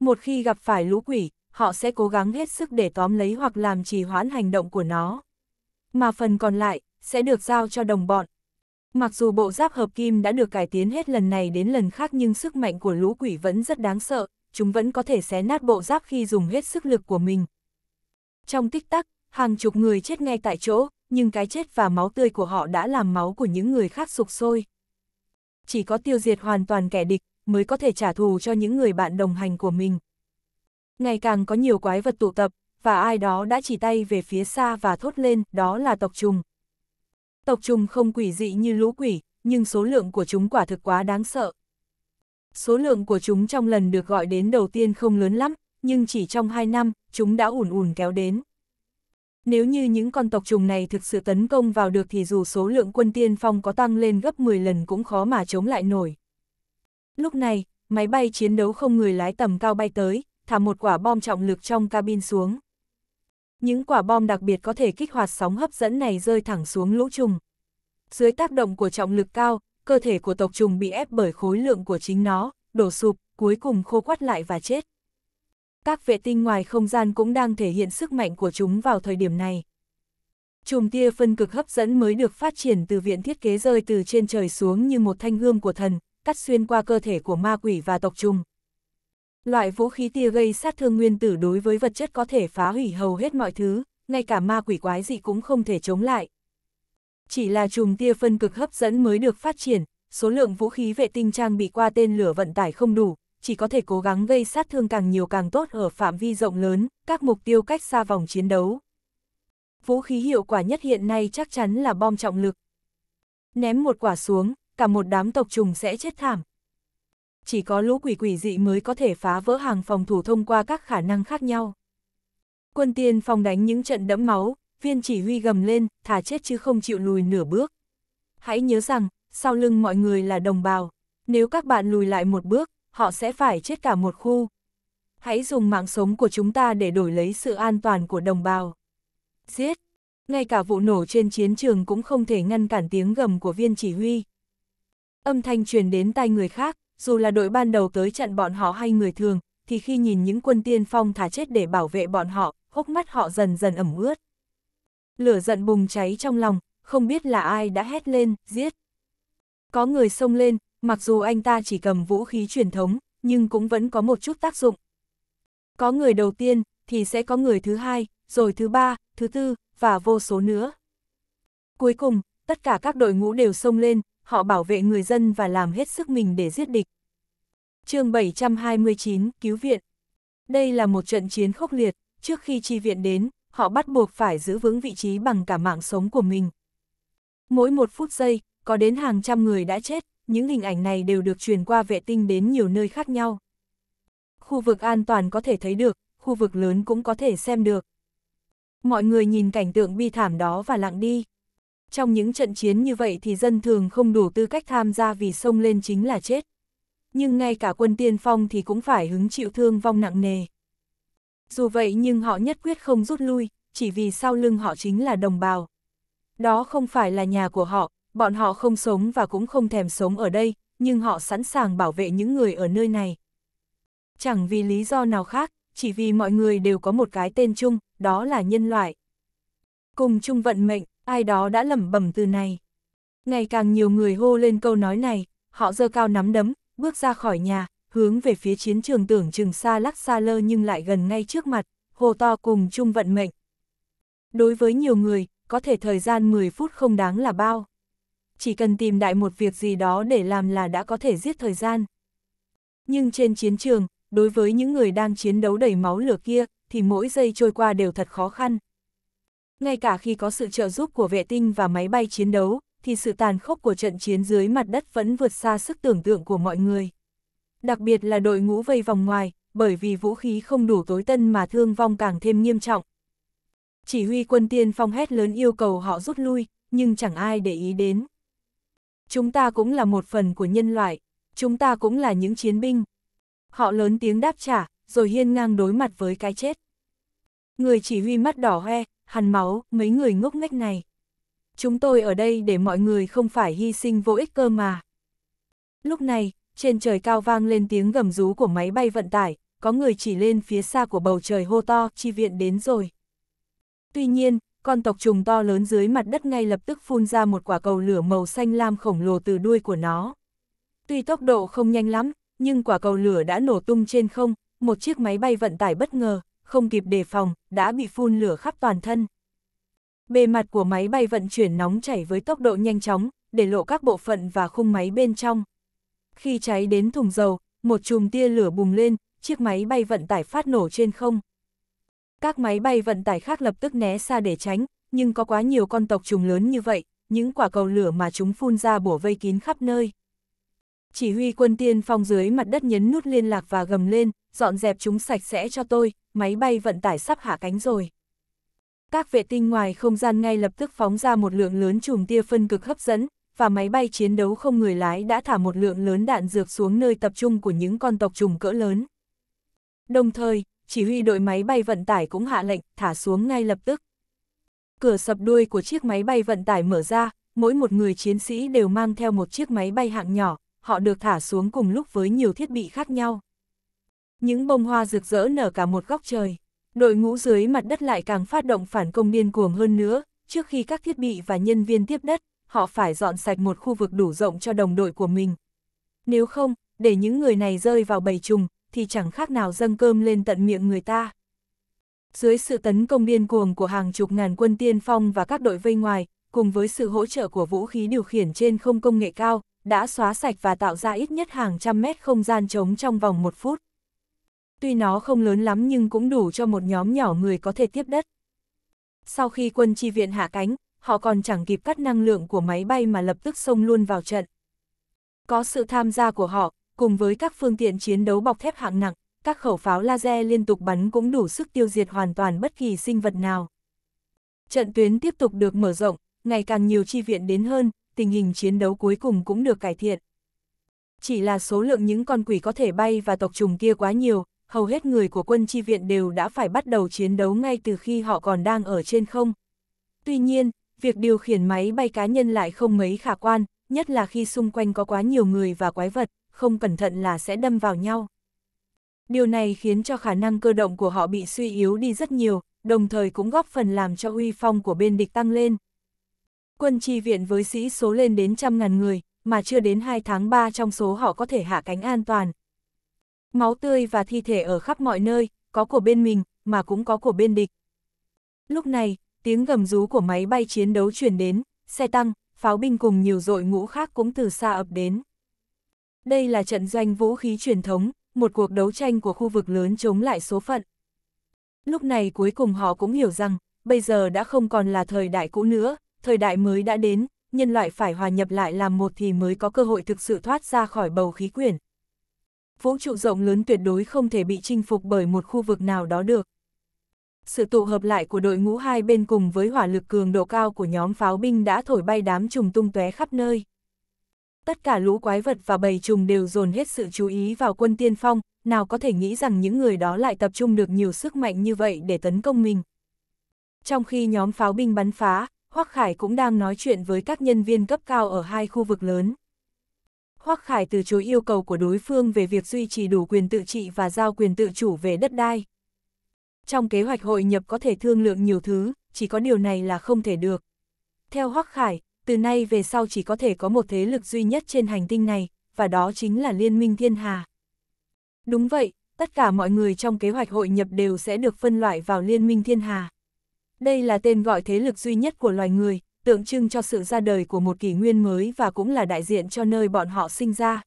Một khi gặp phải lũ quỷ, họ sẽ cố gắng hết sức để tóm lấy hoặc làm trì hoãn hành động của nó mà phần còn lại, sẽ được giao cho đồng bọn. Mặc dù bộ giáp hợp kim đã được cải tiến hết lần này đến lần khác nhưng sức mạnh của lũ quỷ vẫn rất đáng sợ, chúng vẫn có thể xé nát bộ giáp khi dùng hết sức lực của mình. Trong tích tắc, hàng chục người chết ngay tại chỗ, nhưng cái chết và máu tươi của họ đã làm máu của những người khác sục sôi. Chỉ có tiêu diệt hoàn toàn kẻ địch, mới có thể trả thù cho những người bạn đồng hành của mình. Ngày càng có nhiều quái vật tụ tập, và ai đó đã chỉ tay về phía xa và thốt lên, đó là tộc trùng. Tộc trùng không quỷ dị như lũ quỷ, nhưng số lượng của chúng quả thực quá đáng sợ. Số lượng của chúng trong lần được gọi đến đầu tiên không lớn lắm, nhưng chỉ trong 2 năm, chúng đã ủn ủn kéo đến. Nếu như những con tộc trùng này thực sự tấn công vào được thì dù số lượng quân tiên phong có tăng lên gấp 10 lần cũng khó mà chống lại nổi. Lúc này, máy bay chiến đấu không người lái tầm cao bay tới, thả một quả bom trọng lực trong cabin xuống những quả bom đặc biệt có thể kích hoạt sóng hấp dẫn này rơi thẳng xuống lũ trùng. Dưới tác động của trọng lực cao, cơ thể của tộc trùng bị ép bởi khối lượng của chính nó, đổ sụp, cuối cùng khô quắt lại và chết. Các vệ tinh ngoài không gian cũng đang thể hiện sức mạnh của chúng vào thời điểm này. Trùng tia phân cực hấp dẫn mới được phát triển từ viện thiết kế rơi từ trên trời xuống như một thanh gươm của thần, cắt xuyên qua cơ thể của ma quỷ và tộc trùng, Loại vũ khí tia gây sát thương nguyên tử đối với vật chất có thể phá hủy hầu hết mọi thứ, ngay cả ma quỷ quái gì cũng không thể chống lại. Chỉ là chùm tia phân cực hấp dẫn mới được phát triển, số lượng vũ khí vệ tinh trang bị qua tên lửa vận tải không đủ, chỉ có thể cố gắng gây sát thương càng nhiều càng tốt ở phạm vi rộng lớn, các mục tiêu cách xa vòng chiến đấu. Vũ khí hiệu quả nhất hiện nay chắc chắn là bom trọng lực. Ném một quả xuống, cả một đám tộc trùng sẽ chết thảm, chỉ có lũ quỷ quỷ dị mới có thể phá vỡ hàng phòng thủ thông qua các khả năng khác nhau. Quân tiên phong đánh những trận đẫm máu, viên chỉ huy gầm lên, thả chết chứ không chịu lùi nửa bước. Hãy nhớ rằng, sau lưng mọi người là đồng bào, nếu các bạn lùi lại một bước, họ sẽ phải chết cả một khu. Hãy dùng mạng sống của chúng ta để đổi lấy sự an toàn của đồng bào. Giết! Ngay cả vụ nổ trên chiến trường cũng không thể ngăn cản tiếng gầm của viên chỉ huy. Âm thanh truyền đến tai người khác, dù là đội ban đầu tới chặn bọn họ hay người thường, thì khi nhìn những quân tiên phong thả chết để bảo vệ bọn họ, hốc mắt họ dần dần ẩm ướt. Lửa giận bùng cháy trong lòng, không biết là ai đã hét lên, giết. Có người xông lên, mặc dù anh ta chỉ cầm vũ khí truyền thống, nhưng cũng vẫn có một chút tác dụng. Có người đầu tiên, thì sẽ có người thứ hai, rồi thứ ba, thứ tư, và vô số nữa. Cuối cùng, tất cả các đội ngũ đều xông lên, họ bảo vệ người dân và làm hết sức mình để giết địch chương 729, cứu viện. Đây là một trận chiến khốc liệt, trước khi chi viện đến, họ bắt buộc phải giữ vững vị trí bằng cả mạng sống của mình. Mỗi một phút giây, có đến hàng trăm người đã chết, những hình ảnh này đều được truyền qua vệ tinh đến nhiều nơi khác nhau. Khu vực an toàn có thể thấy được, khu vực lớn cũng có thể xem được. Mọi người nhìn cảnh tượng bi thảm đó và lặng đi. Trong những trận chiến như vậy thì dân thường không đủ tư cách tham gia vì sông lên chính là chết nhưng ngay cả quân tiên phong thì cũng phải hứng chịu thương vong nặng nề. Dù vậy nhưng họ nhất quyết không rút lui, chỉ vì sau lưng họ chính là đồng bào. Đó không phải là nhà của họ, bọn họ không sống và cũng không thèm sống ở đây, nhưng họ sẵn sàng bảo vệ những người ở nơi này. Chẳng vì lý do nào khác, chỉ vì mọi người đều có một cái tên chung, đó là nhân loại. Cùng chung vận mệnh, ai đó đã lẩm bẩm từ này. Ngày càng nhiều người hô lên câu nói này, họ giơ cao nắm đấm, bước ra khỏi nhà, hướng về phía chiến trường tưởng chừng xa lắc xa lơ nhưng lại gần ngay trước mặt, hồ to cùng chung vận mệnh. Đối với nhiều người, có thể thời gian 10 phút không đáng là bao. Chỉ cần tìm đại một việc gì đó để làm là đã có thể giết thời gian. Nhưng trên chiến trường, đối với những người đang chiến đấu đầy máu lửa kia, thì mỗi giây trôi qua đều thật khó khăn. Ngay cả khi có sự trợ giúp của vệ tinh và máy bay chiến đấu, thì sự tàn khốc của trận chiến dưới mặt đất vẫn vượt xa sức tưởng tượng của mọi người. Đặc biệt là đội ngũ vây vòng ngoài, bởi vì vũ khí không đủ tối tân mà thương vong càng thêm nghiêm trọng. Chỉ huy quân tiên phong hét lớn yêu cầu họ rút lui, nhưng chẳng ai để ý đến. Chúng ta cũng là một phần của nhân loại, chúng ta cũng là những chiến binh. Họ lớn tiếng đáp trả, rồi hiên ngang đối mặt với cái chết. Người chỉ huy mắt đỏ hoe, hằn máu, mấy người ngốc nghếch này chúng tôi ở đây để mọi người không phải hy sinh vô ích cơ mà. Lúc này, trên trời cao vang lên tiếng gầm rú của máy bay vận tải, có người chỉ lên phía xa của bầu trời hô to, chi viện đến rồi. Tuy nhiên, con tộc trùng to lớn dưới mặt đất ngay lập tức phun ra một quả cầu lửa màu xanh lam khổng lồ từ đuôi của nó. Tuy tốc độ không nhanh lắm, nhưng quả cầu lửa đã nổ tung trên không, một chiếc máy bay vận tải bất ngờ, không kịp đề phòng, đã bị phun lửa khắp toàn thân. Bề mặt của máy bay vận chuyển nóng chảy với tốc độ nhanh chóng, để lộ các bộ phận và khung máy bên trong. Khi cháy đến thùng dầu, một chùm tia lửa bùng lên, chiếc máy bay vận tải phát nổ trên không. Các máy bay vận tải khác lập tức né xa để tránh, nhưng có quá nhiều con tộc trùng lớn như vậy, những quả cầu lửa mà chúng phun ra bổ vây kín khắp nơi. Chỉ huy quân tiên phong dưới mặt đất nhấn nút liên lạc và gầm lên, dọn dẹp chúng sạch sẽ cho tôi, máy bay vận tải sắp hạ cánh rồi các vệ tinh ngoài không gian ngay lập tức phóng ra một lượng lớn chùm tia phân cực hấp dẫn, và máy bay chiến đấu không người lái đã thả một lượng lớn đạn dược xuống nơi tập trung của những con tộc trùng cỡ lớn. Đồng thời, chỉ huy đội máy bay vận tải cũng hạ lệnh thả xuống ngay lập tức. Cửa sập đuôi của chiếc máy bay vận tải mở ra, mỗi một người chiến sĩ đều mang theo một chiếc máy bay hạng nhỏ, họ được thả xuống cùng lúc với nhiều thiết bị khác nhau. Những bông hoa rực rỡ nở cả một góc trời. Đội ngũ dưới mặt đất lại càng phát động phản công điên cuồng hơn nữa, trước khi các thiết bị và nhân viên tiếp đất, họ phải dọn sạch một khu vực đủ rộng cho đồng đội của mình. Nếu không, để những người này rơi vào bầy trùng, thì chẳng khác nào dâng cơm lên tận miệng người ta. Dưới sự tấn công điên cuồng của hàng chục ngàn quân tiên phong và các đội vây ngoài, cùng với sự hỗ trợ của vũ khí điều khiển trên không công nghệ cao, đã xóa sạch và tạo ra ít nhất hàng trăm mét không gian trống trong vòng một phút tuy nó không lớn lắm nhưng cũng đủ cho một nhóm nhỏ người có thể tiếp đất. Sau khi quân chi viện hạ cánh, họ còn chẳng kịp cắt năng lượng của máy bay mà lập tức xông luôn vào trận. Có sự tham gia của họ, cùng với các phương tiện chiến đấu bọc thép hạng nặng, các khẩu pháo laser liên tục bắn cũng đủ sức tiêu diệt hoàn toàn bất kỳ sinh vật nào. Trận tuyến tiếp tục được mở rộng, ngày càng nhiều chi viện đến hơn, tình hình chiến đấu cuối cùng cũng được cải thiện. Chỉ là số lượng những con quỷ có thể bay và tộc trùng kia quá nhiều, hầu hết người của quân chi viện đều đã phải bắt đầu chiến đấu ngay từ khi họ còn đang ở trên không. Tuy nhiên, việc điều khiển máy bay cá nhân lại không mấy khả quan, nhất là khi xung quanh có quá nhiều người và quái vật, không cẩn thận là sẽ đâm vào nhau. Điều này khiến cho khả năng cơ động của họ bị suy yếu đi rất nhiều, đồng thời cũng góp phần làm cho uy phong của bên địch tăng lên. Quân chi viện với sĩ số lên đến trăm ngàn người, mà chưa đến 2 tháng 3 trong số họ có thể hạ cánh an toàn, Máu tươi và thi thể ở khắp mọi nơi, có của bên mình, mà cũng có của bên địch. Lúc này, tiếng gầm rú của máy bay chiến đấu chuyển đến, xe tăng, pháo binh cùng nhiều dội ngũ khác cũng từ xa ập đến. Đây là trận doanh vũ khí truyền thống, một cuộc đấu tranh của khu vực lớn chống lại số phận. Lúc này cuối cùng họ cũng hiểu rằng, bây giờ đã không còn là thời đại cũ nữa, thời đại mới đã đến, nhân loại phải hòa nhập lại làm một thì mới có cơ hội thực sự thoát ra khỏi bầu khí quyển, vũ trụ rộng lớn tuyệt đối không thể bị chinh phục bởi một khu vực nào đó được. Sự tụ hợp lại của đội ngũ hai bên cùng với hỏa lực cường độ cao của nhóm pháo binh đã thổi bay đám trùng tung tóe khắp nơi. Tất cả lũ quái vật và bầy trùng đều dồn hết sự chú ý vào quân tiên phong, nào có thể nghĩ rằng những người đó lại tập trung được nhiều sức mạnh như vậy để tấn công mình. Trong khi nhóm pháo binh bắn phá, Hoắc Khải cũng đang nói chuyện với các nhân viên cấp cao ở hai khu vực lớn. Hoắc Khải từ chối yêu cầu của đối phương về việc duy trì đủ quyền tự trị và giao quyền tự chủ về đất đai. Trong kế hoạch hội nhập có thể thương lượng nhiều thứ, chỉ có điều này là không thể được. Theo Hoắc Khải, từ nay về sau chỉ có thể có một thế lực duy nhất trên hành tinh này, và đó chính là Liên minh Thiên Hà. Đúng vậy, tất cả mọi người trong kế hoạch hội nhập đều sẽ được phân loại vào Liên minh Thiên Hà. Đây là tên gọi thế lực duy nhất của loài người, tượng trưng cho sự ra đời của một kỷ nguyên mới và cũng là đại diện cho nơi bọn họ sinh ra.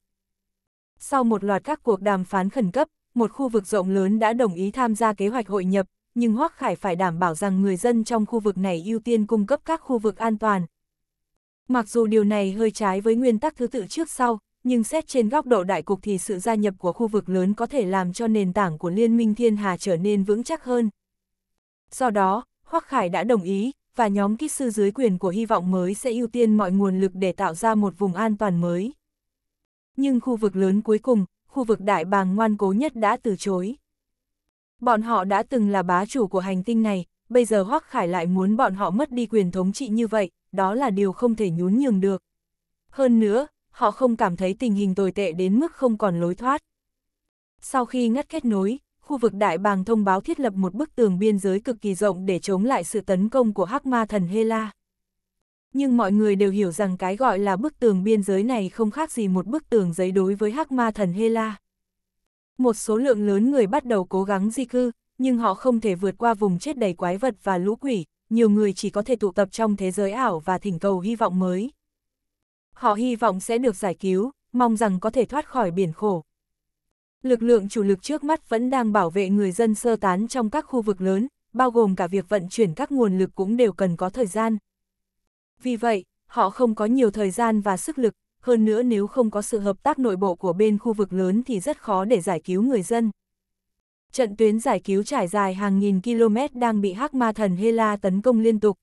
Sau một loạt các cuộc đàm phán khẩn cấp, một khu vực rộng lớn đã đồng ý tham gia kế hoạch hội nhập, nhưng Hoắc Khải phải đảm bảo rằng người dân trong khu vực này ưu tiên cung cấp các khu vực an toàn. Mặc dù điều này hơi trái với nguyên tắc thứ tự trước sau, nhưng xét trên góc độ đại cục thì sự gia nhập của khu vực lớn có thể làm cho nền tảng của Liên minh Thiên Hà trở nên vững chắc hơn. Do đó, Hoắc Khải đã đồng ý, và nhóm kỹ sư dưới quyền của hy vọng mới sẽ ưu tiên mọi nguồn lực để tạo ra một vùng an toàn mới. Nhưng khu vực lớn cuối cùng, khu vực đại bàng ngoan cố nhất đã từ chối. Bọn họ đã từng là bá chủ của hành tinh này, bây giờ Hoắc Khải lại muốn bọn họ mất đi quyền thống trị như vậy, đó là điều không thể nhún nhường được. Hơn nữa, họ không cảm thấy tình hình tồi tệ đến mức không còn lối thoát. Sau khi ngắt kết nối, khu vực Đại Bàng thông báo thiết lập một bức tường biên giới cực kỳ rộng để chống lại sự tấn công của hắc ma thần Hela. Nhưng mọi người đều hiểu rằng cái gọi là bức tường biên giới này không khác gì một bức tường giấy đối với hắc ma thần Hela. Một số lượng lớn người bắt đầu cố gắng di cư, nhưng họ không thể vượt qua vùng chết đầy quái vật và lũ quỷ, nhiều người chỉ có thể tụ tập trong thế giới ảo và thỉnh cầu hy vọng mới. Họ hy vọng sẽ được giải cứu, mong rằng có thể thoát khỏi biển khổ, Lực lượng chủ lực trước mắt vẫn đang bảo vệ người dân sơ tán trong các khu vực lớn, bao gồm cả việc vận chuyển các nguồn lực cũng đều cần có thời gian. Vì vậy, họ không có nhiều thời gian và sức lực, hơn nữa nếu không có sự hợp tác nội bộ của bên khu vực lớn thì rất khó để giải cứu người dân. Trận tuyến giải cứu trải dài hàng nghìn km đang bị hắc ma thần Hela tấn công liên tục.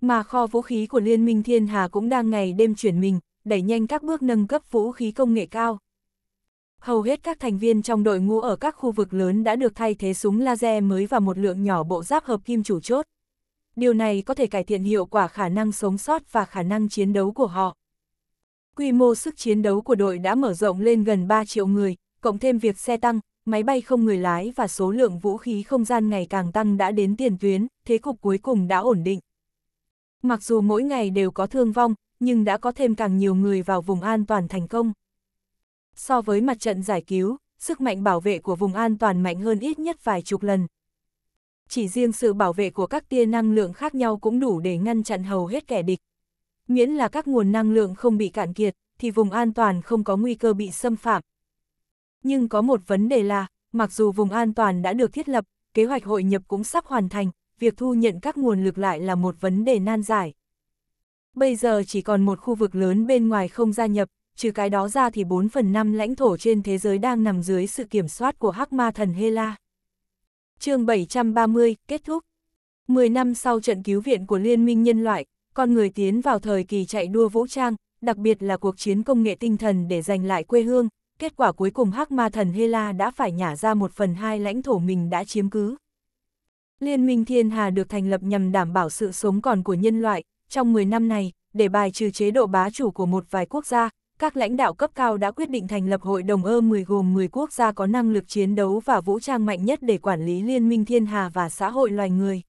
Mà kho vũ khí của Liên minh Thiên Hà cũng đang ngày đêm chuyển mình, đẩy nhanh các bước nâng cấp vũ khí công nghệ cao hầu hết các thành viên trong đội ngũ ở các khu vực lớn đã được thay thế súng laser mới và một lượng nhỏ bộ giáp hợp kim chủ chốt. Điều này có thể cải thiện hiệu quả khả năng sống sót và khả năng chiến đấu của họ. Quy mô sức chiến đấu của đội đã mở rộng lên gần 3 triệu người, cộng thêm việc xe tăng, máy bay không người lái và số lượng vũ khí không gian ngày càng tăng đã đến tiền tuyến, thế cục cuối cùng đã ổn định. Mặc dù mỗi ngày đều có thương vong, nhưng đã có thêm càng nhiều người vào vùng an toàn thành công so với mặt trận giải cứu, sức mạnh bảo vệ của vùng an toàn mạnh hơn ít nhất vài chục lần. Chỉ riêng sự bảo vệ của các tia năng lượng khác nhau cũng đủ để ngăn chặn hầu hết kẻ địch. Miễn là các nguồn năng lượng không bị cạn kiệt, thì vùng an toàn không có nguy cơ bị xâm phạm. Nhưng có một vấn đề là, mặc dù vùng an toàn đã được thiết lập, kế hoạch hội nhập cũng sắp hoàn thành, việc thu nhận các nguồn lực lại là một vấn đề nan giải. Bây giờ chỉ còn một khu vực lớn bên ngoài không gia nhập, trừ cái đó ra thì 4 phần 5 lãnh thổ trên thế giới đang nằm dưới sự kiểm soát của hắc ma thần Hela. chương 730, kết thúc. 10 năm sau trận cứu viện của Liên minh nhân loại, con người tiến vào thời kỳ chạy đua vũ trang, đặc biệt là cuộc chiến công nghệ tinh thần để giành lại quê hương, kết quả cuối cùng hắc ma thần Hela đã phải nhả ra một phần hai lãnh thổ mình đã chiếm cứ. Liên minh Thiên Hà được thành lập nhằm đảm bảo sự sống còn của nhân loại, trong 10 năm này, để bài trừ chế độ bá chủ của một vài quốc gia, các lãnh đạo cấp cao đã quyết định thành lập hội đồng ơ e 10 gồm 10 quốc gia có năng lực chiến đấu và vũ trang mạnh nhất để quản lý liên minh thiên hà và xã hội loài người.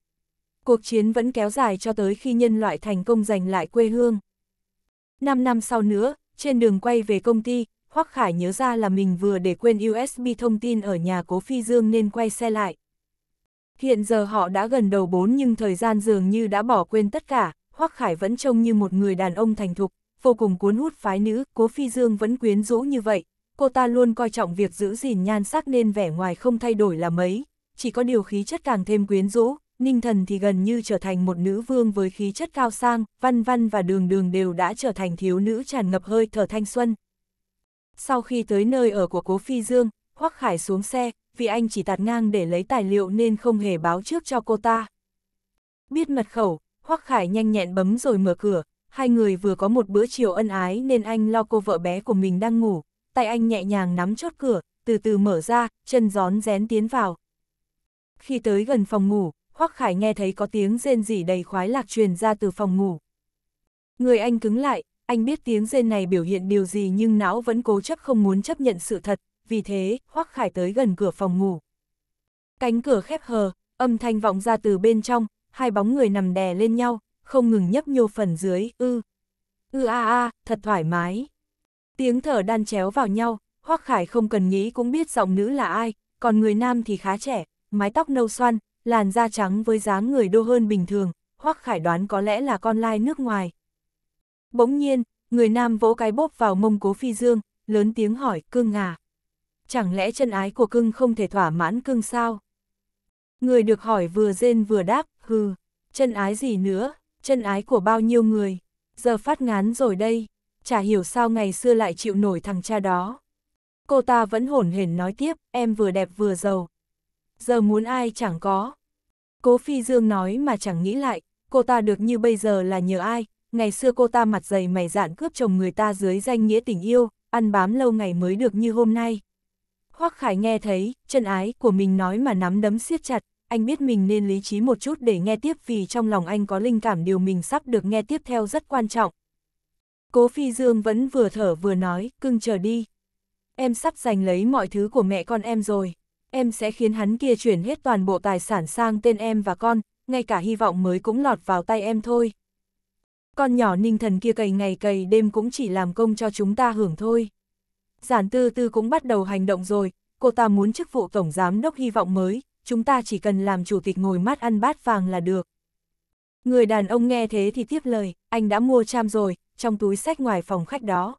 Cuộc chiến vẫn kéo dài cho tới khi nhân loại thành công giành lại quê hương. Năm năm sau nữa, trên đường quay về công ty, Hoắc Khải nhớ ra là mình vừa để quên USB thông tin ở nhà cố Phi Dương nên quay xe lại. Hiện giờ họ đã gần đầu bốn nhưng thời gian dường như đã bỏ quên tất cả, Hoắc Khải vẫn trông như một người đàn ông thành thục, vô cùng cuốn hút phái nữ, Cố Phi Dương vẫn quyến rũ như vậy. Cô ta luôn coi trọng việc giữ gìn nhan sắc nên vẻ ngoài không thay đổi là mấy, chỉ có điều khí chất càng thêm quyến rũ, Ninh Thần thì gần như trở thành một nữ vương với khí chất cao sang, văn văn và đường đường đều đã trở thành thiếu nữ tràn ngập hơi thở thanh xuân. Sau khi tới nơi ở của Cố Phi Dương, Hoắc Khải xuống xe, vì anh chỉ tạt ngang để lấy tài liệu nên không hề báo trước cho cô ta. Biết mật khẩu, Hoắc Khải nhanh nhẹn bấm rồi mở cửa, Hai người vừa có một bữa chiều ân ái nên anh lo cô vợ bé của mình đang ngủ, tay anh nhẹ nhàng nắm chốt cửa, từ từ mở ra, chân gión rén tiến vào. Khi tới gần phòng ngủ, Hoắc Khải nghe thấy có tiếng rên rỉ đầy khoái lạc truyền ra từ phòng ngủ. Người anh cứng lại, anh biết tiếng rên này biểu hiện điều gì nhưng não vẫn cố chấp không muốn chấp nhận sự thật, vì thế, Hoắc Khải tới gần cửa phòng ngủ. Cánh cửa khép hờ, âm thanh vọng ra từ bên trong, hai bóng người nằm đè lên nhau, không ngừng nhấp nhô phần dưới, ư. Ư a a, thật thoải mái. Tiếng thở đan chéo vào nhau, Hoắc Khải không cần nghĩ cũng biết giọng nữ là ai, còn người nam thì khá trẻ, mái tóc nâu xoăn, làn da trắng với dáng người đô hơn bình thường, Hoắc Khải đoán có lẽ là con lai nước ngoài. Bỗng nhiên, người nam vỗ cái bóp vào mông Cố Phi Dương, lớn tiếng hỏi, "Cưng à, chẳng lẽ chân ái của cưng không thể thỏa mãn cưng sao?" Người được hỏi vừa rên vừa đáp, "Hừ, chân ái gì nữa, chân ái của bao nhiêu người, giờ phát ngán rồi đây, chả hiểu sao ngày xưa lại chịu nổi thằng cha đó. Cô ta vẫn hổn hển nói tiếp, em vừa đẹp vừa giàu. Giờ muốn ai chẳng có. Cố Phi Dương nói mà chẳng nghĩ lại, cô ta được như bây giờ là nhờ ai, ngày xưa cô ta mặt dày mày dạn cướp chồng người ta dưới danh nghĩa tình yêu, ăn bám lâu ngày mới được như hôm nay. Hoắc Khải nghe thấy, chân ái của mình nói mà nắm đấm siết chặt, anh biết mình nên lý trí một chút để nghe tiếp vì trong lòng anh có linh cảm điều mình sắp được nghe tiếp theo rất quan trọng. Cố Phi Dương vẫn vừa thở vừa nói, cưng chờ đi. Em sắp giành lấy mọi thứ của mẹ con em rồi. Em sẽ khiến hắn kia chuyển hết toàn bộ tài sản sang tên em và con, ngay cả hy vọng mới cũng lọt vào tay em thôi. Con nhỏ ninh thần kia cày ngày cày đêm cũng chỉ làm công cho chúng ta hưởng thôi. Giản tư tư cũng bắt đầu hành động rồi, cô ta muốn chức vụ tổng giám đốc hy vọng mới, chúng ta chỉ cần làm chủ tịch ngồi mát ăn bát vàng là được. Người đàn ông nghe thế thì tiếp lời, anh đã mua cham rồi, trong túi sách ngoài phòng khách đó.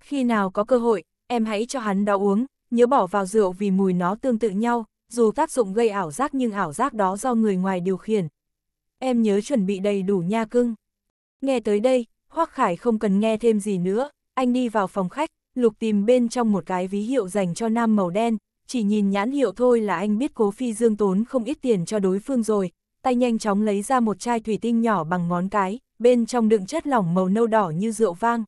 Khi nào có cơ hội, em hãy cho hắn đó uống, nhớ bỏ vào rượu vì mùi nó tương tự nhau, dù tác dụng gây ảo giác nhưng ảo giác đó do người ngoài điều khiển. Em nhớ chuẩn bị đầy đủ nha cưng. Nghe tới đây, Hoác Khải không cần nghe thêm gì nữa, anh đi vào phòng khách, lục tìm bên trong một cái ví hiệu dành cho nam màu đen, chỉ nhìn nhãn hiệu thôi là anh biết cố phi dương tốn không ít tiền cho đối phương rồi, tay nhanh chóng lấy ra một chai thủy tinh nhỏ bằng ngón cái, bên trong đựng chất lỏng màu nâu đỏ như rượu vang.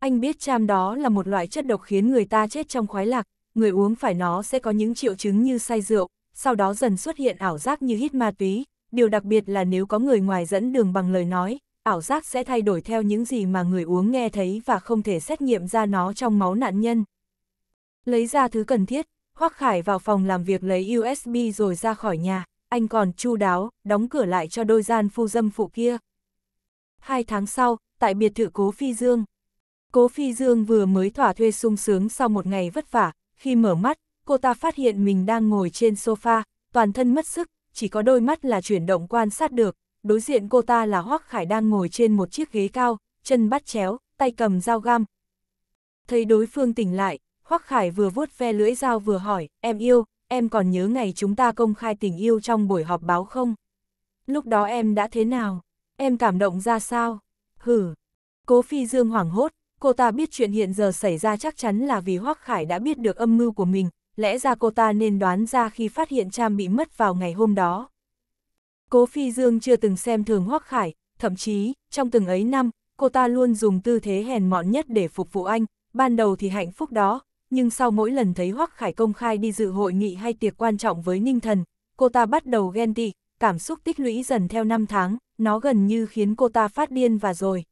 Anh biết cham đó là một loại chất độc khiến người ta chết trong khoái lạc, người uống phải nó sẽ có những triệu chứng như say rượu, sau đó dần xuất hiện ảo giác như hít ma túy, điều đặc biệt là nếu có người ngoài dẫn đường bằng lời nói, ảo giác sẽ thay đổi theo những gì mà người uống nghe thấy và không thể xét nghiệm ra nó trong máu nạn nhân. Lấy ra thứ cần thiết, Hoắc Khải vào phòng làm việc lấy USB rồi ra khỏi nhà, anh còn chu đáo, đóng cửa lại cho đôi gian phu dâm phụ kia. Hai tháng sau, tại biệt thự Cố Phi Dương. Cố Phi Dương vừa mới thỏa thuê sung sướng sau một ngày vất vả, khi mở mắt, cô ta phát hiện mình đang ngồi trên sofa, toàn thân mất sức, chỉ có đôi mắt là chuyển động quan sát được. Đối diện cô ta là Hoắc Khải đang ngồi trên một chiếc ghế cao, chân bắt chéo, tay cầm dao găm. Thấy đối phương tỉnh lại, Hoắc Khải vừa vuốt ve lưỡi dao vừa hỏi, em yêu, em còn nhớ ngày chúng ta công khai tình yêu trong buổi họp báo không? Lúc đó em đã thế nào? Em cảm động ra sao? Hử! Cố Phi Dương hoảng hốt, cô ta biết chuyện hiện giờ xảy ra chắc chắn là vì Hoắc Khải đã biết được âm mưu của mình, lẽ ra cô ta nên đoán ra khi phát hiện Tram bị mất vào ngày hôm đó. Cố Phi Dương chưa từng xem thường Hoắc Khải, thậm chí, trong từng ấy năm, cô ta luôn dùng tư thế hèn mọn nhất để phục vụ anh, ban đầu thì hạnh phúc đó, nhưng sau mỗi lần thấy Hoắc Khải công khai đi dự hội nghị hay tiệc quan trọng với Ninh Thần, cô ta bắt đầu ghen tị, cảm xúc tích lũy dần theo năm tháng, nó gần như khiến cô ta phát điên và rồi.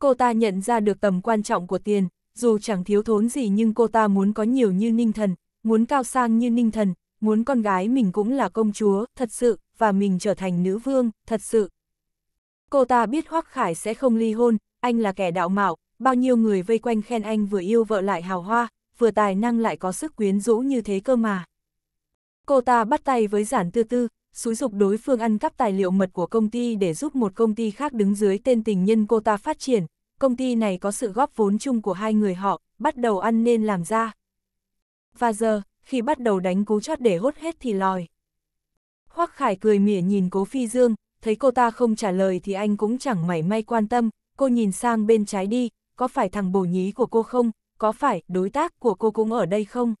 Cô ta nhận ra được tầm quan trọng của tiền, dù chẳng thiếu thốn gì nhưng cô ta muốn có nhiều như Ninh Thần, muốn cao sang như Ninh Thần, muốn con gái mình cũng là công chúa, thật sự, và mình trở thành nữ vương, thật sự. Cô ta biết Hoắc Khải sẽ không ly hôn, anh là kẻ đạo mạo, bao nhiêu người vây quanh khen anh vừa yêu vợ lại hào hoa, vừa tài năng lại có sức quyến rũ như thế cơ mà. Cô ta bắt tay với giản tư tư, xúi dục đối phương ăn cắp tài liệu mật của công ty để giúp một công ty khác đứng dưới tên tình nhân cô ta phát triển. Công ty này có sự góp vốn chung của hai người họ, bắt đầu ăn nên làm ra. Và giờ, khi bắt đầu đánh cú chót để hốt hết thì lòi. Hoắc Khải cười mỉa nhìn Cố Phi Dương, thấy cô ta không trả lời thì anh cũng chẳng mảy may quan tâm, cô nhìn sang bên trái đi, có phải thằng bồ nhí của cô không, có phải đối tác của cô cũng ở đây không?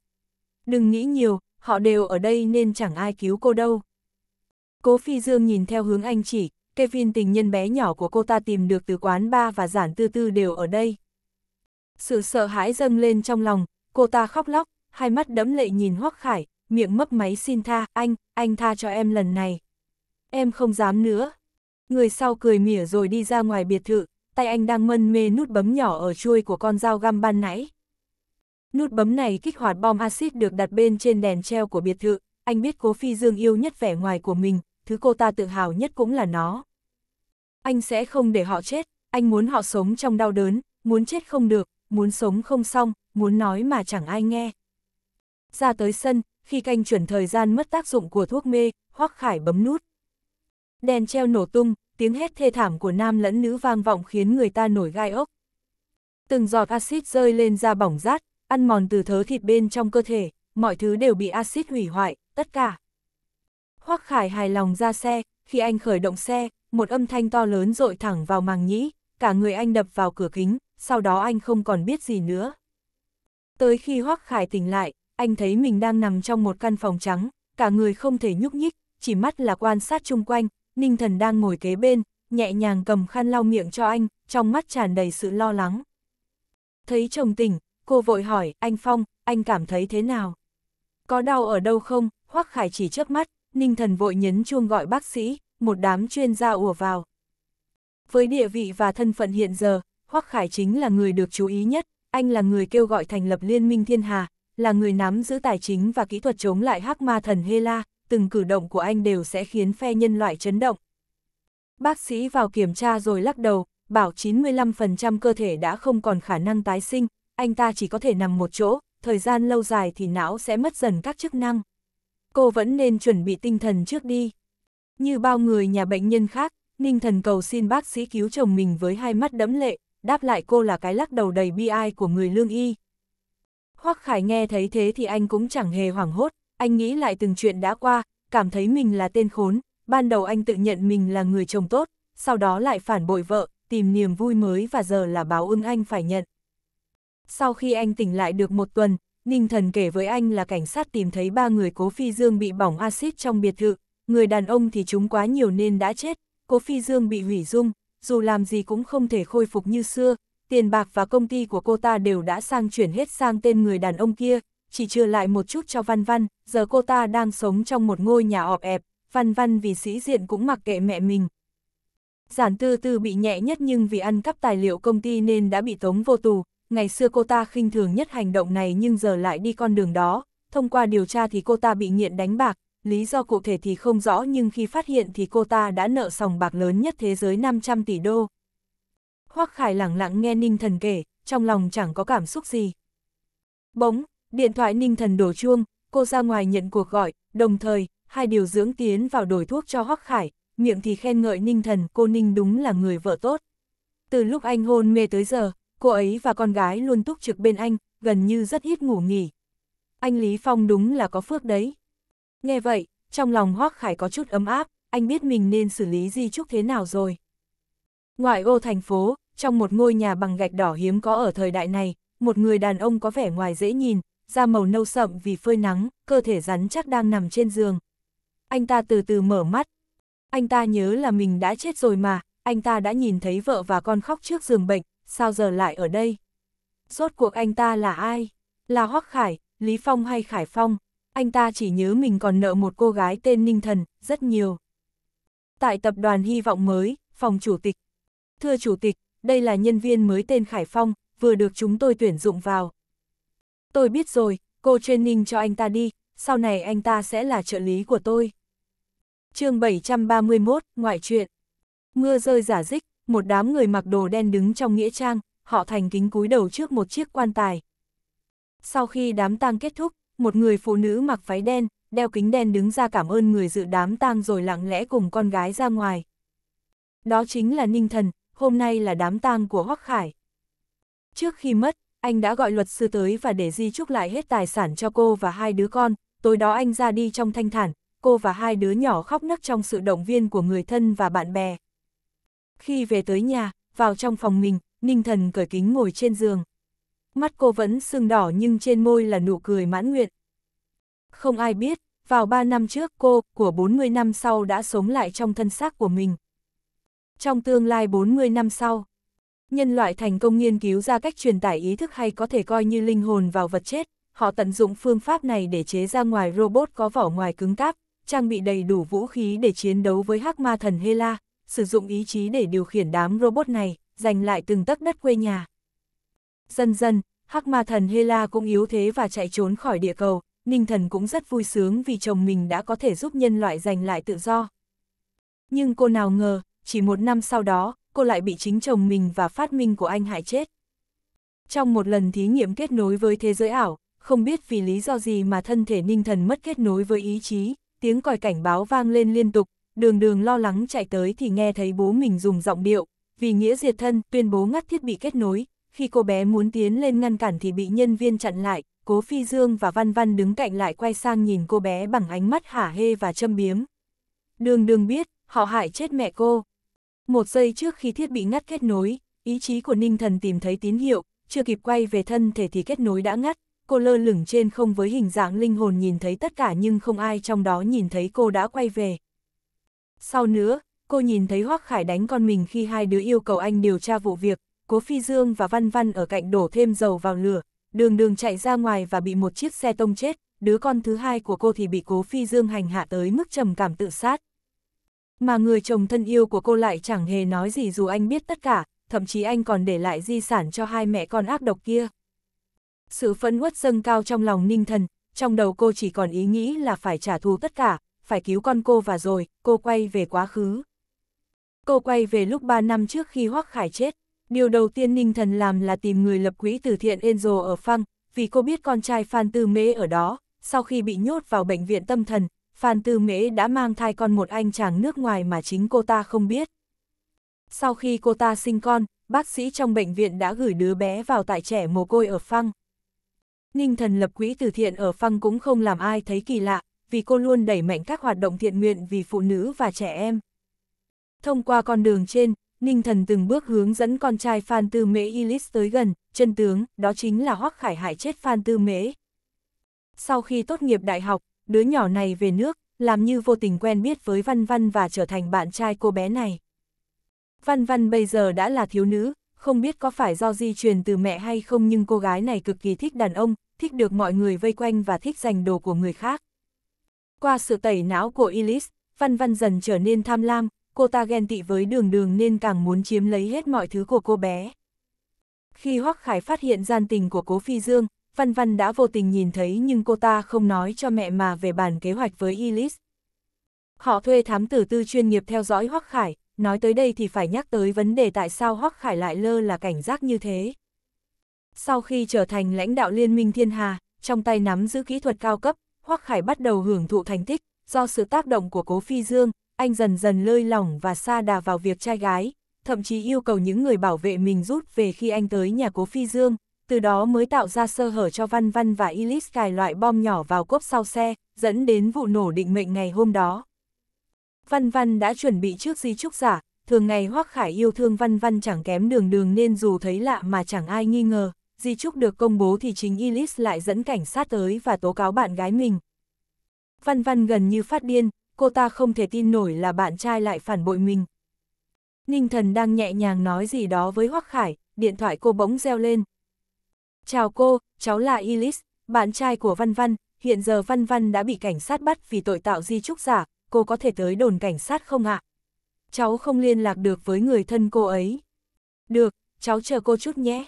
Đừng nghĩ nhiều, họ đều ở đây nên chẳng ai cứu cô đâu. Cố Phi Dương nhìn theo hướng anh chỉ, Kevin tình nhân bé nhỏ của cô ta tìm được từ quán ba và giản tư tư đều ở đây. Sự sợ hãi dâng lên trong lòng, cô ta khóc lóc, hai mắt đẫm lệ nhìn Hoắc Khải, miệng mấp máy xin tha, anh, anh tha cho em lần này. Em không dám nữa. Người sau cười mỉa rồi đi ra ngoài biệt thự, tay anh đang mân mê nút bấm nhỏ ở chuôi của con dao găm ban nãy. Nút bấm này kích hoạt bom axit được đặt bên trên đèn treo của biệt thự, anh biết cố phi dương yêu nhất vẻ ngoài của mình, thứ cô ta tự hào nhất cũng là nó. Anh sẽ không để họ chết, anh muốn họ sống trong đau đớn, muốn chết không được, muốn sống không xong, muốn nói mà chẳng ai nghe. Ra tới sân, khi canh chuẩn thời gian mất tác dụng của thuốc mê, Hoắc Khải bấm nút. Đèn treo nổ tung, tiếng hét thê thảm của nam lẫn nữ vang vọng khiến người ta nổi gai ốc. Từng giọt axit rơi lên da bỏng rát, ăn mòn từ thớ thịt bên trong cơ thể, mọi thứ đều bị axit hủy hoại, tất cả. Hoắc Khải hài lòng ra xe, khi anh khởi động xe, một âm thanh to lớn rội thẳng vào màng nhĩ, cả người anh đập vào cửa kính, sau đó anh không còn biết gì nữa. Tới khi Hoắc Khải tỉnh lại, anh thấy mình đang nằm trong một căn phòng trắng, cả người không thể nhúc nhích, chỉ mắt là quan sát chung quanh, Ninh Thần đang ngồi kế bên, nhẹ nhàng cầm khăn lau miệng cho anh, trong mắt tràn đầy sự lo lắng. Thấy chồng tỉnh, cô vội hỏi, anh Phong, anh cảm thấy thế nào? Có đau ở đâu không? Hoắc Khải chỉ chớp mắt, Ninh Thần vội nhấn chuông gọi bác sĩ, một đám chuyên gia ùa vào. Với địa vị và thân phận hiện giờ, Hoắc Khải chính là người được chú ý nhất, anh là người kêu gọi thành lập Liên minh Thiên Hà, là người nắm giữ tài chính và kỹ thuật chống lại hắc ma thần Hela, từng cử động của anh đều sẽ khiến phe nhân loại chấn động. Bác sĩ vào kiểm tra rồi lắc đầu, bảo 95% cơ thể đã không còn khả năng tái sinh, anh ta chỉ có thể nằm một chỗ, thời gian lâu dài thì não sẽ mất dần các chức năng. Cô vẫn nên chuẩn bị tinh thần trước đi. Như bao người nhà bệnh nhân khác, Ninh Thần cầu xin bác sĩ cứu chồng mình với hai mắt đẫm lệ, đáp lại cô là cái lắc đầu đầy bi ai của người lương y. Hoắc Khải nghe thấy thế thì anh cũng chẳng hề hoảng hốt, anh nghĩ lại từng chuyện đã qua, cảm thấy mình là tên khốn, ban đầu anh tự nhận mình là người chồng tốt, sau đó lại phản bội vợ, tìm niềm vui mới và giờ là báo ưng anh phải nhận. Sau khi anh tỉnh lại được một tuần, Ninh Thần kể với anh là cảnh sát tìm thấy ba người Cố Phi Dương bị bỏng axit trong biệt thự, người đàn ông thì chúng quá nhiều nên đã chết, Cố Phi Dương bị hủy dung, dù làm gì cũng không thể khôi phục như xưa, tiền bạc và công ty của cô ta đều đã sang chuyển hết sang tên người đàn ông kia, chỉ trừ lại một chút cho Văn Văn, giờ cô ta đang sống trong một ngôi nhà ọp ẹp, Văn Văn vì sĩ diện cũng mặc kệ mẹ mình. Giản tư tư bị nhẹ nhất nhưng vì ăn cắp tài liệu công ty nên đã bị tống vô tù, ngày xưa cô ta khinh thường nhất hành động này nhưng giờ lại đi con đường đó, thông qua điều tra thì cô ta bị nghiện đánh bạc, lý do cụ thể thì không rõ nhưng khi phát hiện thì cô ta đã nợ sòng bạc lớn nhất thế giới 500 tỷ đô. Hoắc Khải lẳng lặng nghe Ninh Thần kể, trong lòng chẳng có cảm xúc gì. Bỗng, Điện thoại ninh thần đổ chuông, cô ra ngoài nhận cuộc gọi, đồng thời, hai điều dưỡng tiến vào đổi thuốc cho Hoắc Khải, miệng thì khen ngợi ninh thần cô ninh đúng là người vợ tốt. Từ lúc anh hôn mê tới giờ, cô ấy và con gái luôn túc trực bên anh, gần như rất ít ngủ nghỉ. Anh Lý Phong đúng là có phước đấy. Nghe vậy, trong lòng Hoắc Khải có chút ấm áp, anh biết mình nên xử lý Di Trúc thế nào rồi. Ngoại ô thành phố, trong một ngôi nhà bằng gạch đỏ hiếm có ở thời đại này, một người đàn ông có vẻ ngoài dễ nhìn, da màu nâu sậm vì phơi nắng, cơ thể rắn chắc đang nằm trên giường. Anh ta từ từ mở mắt. Anh ta nhớ là mình đã chết rồi mà, anh ta đã nhìn thấy vợ và con khóc trước giường bệnh, sao giờ lại ở đây? Rốt cuộc anh ta là ai? Là Hoắc Khải, Lý Phong hay Khải Phong? Anh ta chỉ nhớ mình còn nợ một cô gái tên Ninh Thần, rất nhiều. Tại tập đoàn Hy vọng mới, phòng chủ tịch. Thưa chủ tịch, đây là nhân viên mới tên Khải Phong, vừa được chúng tôi tuyển dụng vào. Tôi biết rồi, cô training cho anh ta đi, sau này anh ta sẽ là trợ lý của tôi. chương 731, Ngoại truyện Mưa rơi giả dích, một đám người mặc đồ đen đứng trong nghĩa trang, họ thành kính cúi đầu trước một chiếc quan tài. Sau khi đám tang kết thúc, một người phụ nữ mặc váy đen, đeo kính đen đứng ra cảm ơn người dự đám tang rồi lặng lẽ cùng con gái ra ngoài. Đó chính là Ninh Thần, hôm nay là đám tang của Hoắc Khải. Trước khi mất, anh đã gọi luật sư tới và để di trúc lại hết tài sản cho cô và hai đứa con, tối đó anh ra đi trong thanh thản, cô và hai đứa nhỏ khóc nấc trong sự động viên của người thân và bạn bè. Khi về tới nhà, vào trong phòng mình, Ninh Thần cởi kính ngồi trên giường. Mắt cô vẫn sưng đỏ nhưng trên môi là nụ cười mãn nguyện. Không ai biết, vào 3 năm trước cô, của 40 năm sau đã sống lại trong thân xác của mình. Trong tương lai 40 năm sau, Nhân loại thành công nghiên cứu ra cách truyền tải ý thức hay có thể coi như linh hồn vào vật chết, họ tận dụng phương pháp này để chế ra ngoài robot có vỏ ngoài cứng cáp, trang bị đầy đủ vũ khí để chiến đấu với hắc ma thần Hela, sử dụng ý chí để điều khiển đám robot này, giành lại từng tấc đất quê nhà. Dần dần, hắc ma thần Hela cũng yếu thế và chạy trốn khỏi địa cầu, Ninh Thần cũng rất vui sướng vì chồng mình đã có thể giúp nhân loại giành lại tự do. Nhưng cô nào ngờ, chỉ một năm sau đó, cô lại bị chính chồng mình và phát minh của anh hại chết. Trong một lần thí nghiệm kết nối với thế giới ảo, không biết vì lý do gì mà thân thể ninh thần mất kết nối với ý chí, tiếng còi cảnh báo vang lên liên tục, đường đường lo lắng chạy tới thì nghe thấy bố mình dùng giọng điệu, vì nghĩa diệt thân tuyên bố ngắt thiết bị kết nối, khi cô bé muốn tiến lên ngăn cản thì bị nhân viên chặn lại, cố phi dương và văn văn đứng cạnh lại quay sang nhìn cô bé bằng ánh mắt hả hê và châm biếm. Đường đường biết, họ hại chết mẹ cô, một giây trước khi thiết bị ngắt kết nối, ý chí của Ninh Thần tìm thấy tín hiệu, chưa kịp quay về thân thể thì kết nối đã ngắt, cô lơ lửng trên không với hình dạng linh hồn nhìn thấy tất cả nhưng không ai trong đó nhìn thấy cô đã quay về. Sau nữa, cô nhìn thấy Hoắc Khải đánh con mình khi hai đứa yêu cầu anh điều tra vụ việc, Cố Phi Dương và Văn Văn ở cạnh đổ thêm dầu vào lửa, đường đường chạy ra ngoài và bị một chiếc xe tông chết, đứa con thứ hai của cô thì bị Cố Phi Dương hành hạ tới mức trầm cảm tự sát mà người chồng thân yêu của cô lại chẳng hề nói gì dù anh biết tất cả, thậm chí anh còn để lại di sản cho hai mẹ con ác độc kia. Sự phẫn uất dâng cao trong lòng ninh thần, trong đầu cô chỉ còn ý nghĩ là phải trả thù tất cả, phải cứu con cô và rồi, cô quay về quá khứ. Cô quay về lúc 3 năm trước khi Hoắc Khải chết, điều đầu tiên ninh thần làm là tìm người lập quỹ từ thiện Enzo ở Phăng, vì cô biết con trai Phan Tư Mễ ở đó, sau khi bị nhốt vào bệnh viện tâm thần, Phan Tư Mễ đã mang thai con một anh chàng nước ngoài mà chính cô ta không biết. Sau khi cô ta sinh con, bác sĩ trong bệnh viện đã gửi đứa bé vào tại trẻ mồ côi ở Phăng. Ninh thần lập quỹ từ thiện ở Phăng cũng không làm ai thấy kỳ lạ, vì cô luôn đẩy mạnh các hoạt động thiện nguyện vì phụ nữ và trẻ em. Thông qua con đường trên, Ninh thần từng bước hướng dẫn con trai Phan Tư Mễ Ilis tới gần, chân tướng, đó chính là Hoắc Khải hại chết Phan Tư Mễ. Sau khi tốt nghiệp đại học, đứa nhỏ này về nước, làm như vô tình quen biết với Văn Văn và trở thành bạn trai cô bé này. Văn Văn bây giờ đã là thiếu nữ, không biết có phải do di truyền từ mẹ hay không nhưng cô gái này cực kỳ thích đàn ông, thích được mọi người vây quanh và thích giành đồ của người khác. Qua sự tẩy não của Elise, Văn Văn dần trở nên tham lam, cô ta ghen tị với đường đường nên càng muốn chiếm lấy hết mọi thứ của cô bé. Khi Hoắc Khải phát hiện gian tình của Cố Phi Dương, Văn Văn đã vô tình nhìn thấy nhưng cô ta không nói cho mẹ mà về bản kế hoạch với Elise. Họ thuê thám tử tư chuyên nghiệp theo dõi Hoắc Khải, nói tới đây thì phải nhắc tới vấn đề tại sao Hoắc Khải lại lơ là cảnh giác như thế. Sau khi trở thành lãnh đạo Liên minh Thiên Hà, trong tay nắm giữ kỹ thuật cao cấp, Hoắc Khải bắt đầu hưởng thụ thành tích, do sự tác động của Cố Phi Dương, anh dần dần lơi lỏng và xa đà vào việc trai gái, thậm chí yêu cầu những người bảo vệ mình rút về khi anh tới nhà Cố Phi Dương, từ đó mới tạo ra sơ hở cho Văn Văn và Elise cài loại bom nhỏ vào cốp sau xe, dẫn đến vụ nổ định mệnh ngày hôm đó. Văn Văn đã chuẩn bị trước di trúc giả, thường ngày Hoắc Khải yêu thương Văn Văn chẳng kém đường đường nên dù thấy lạ mà chẳng ai nghi ngờ, di trúc được công bố thì chính Elise lại dẫn cảnh sát tới và tố cáo bạn gái mình. Văn Văn gần như phát điên, cô ta không thể tin nổi là bạn trai lại phản bội mình. Ninh thần đang nhẹ nhàng nói gì đó với Hoắc Khải, điện thoại cô bỗng reo lên, Chào cô, cháu là Ilis, bạn trai của Văn Văn, hiện giờ Văn Văn đã bị cảnh sát bắt vì tội tạo di trúc giả, cô có thể tới đồn cảnh sát không ạ? Cháu không liên lạc được với người thân cô ấy. Được, cháu chờ cô chút nhé.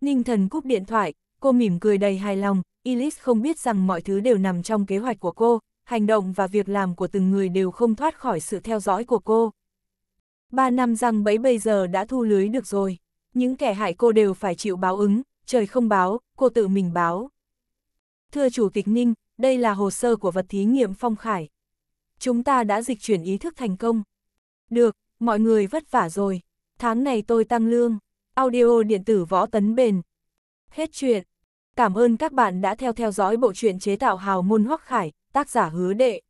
Ninh thần cúp điện thoại, cô mỉm cười đầy hài lòng, Ilis không biết rằng mọi thứ đều nằm trong kế hoạch của cô, hành động và việc làm của từng người đều không thoát khỏi sự theo dõi của cô. Ba năm răng bẫy bây giờ đã thu lưới được rồi, những kẻ hại cô đều phải chịu báo ứng, trời không báo, cô tự mình báo. Thưa Chủ tịch Ninh, đây là hồ sơ của vật thí nghiệm Phong Khải. Chúng ta đã dịch chuyển ý thức thành công. Được, mọi người vất vả rồi. Tháng này tôi tăng lương. Audio điện tử võ tấn bền. Hết chuyện. Cảm ơn các bạn đã theo theo dõi bộ truyện chế tạo hào môn hoắc khải, tác giả hứa đệ.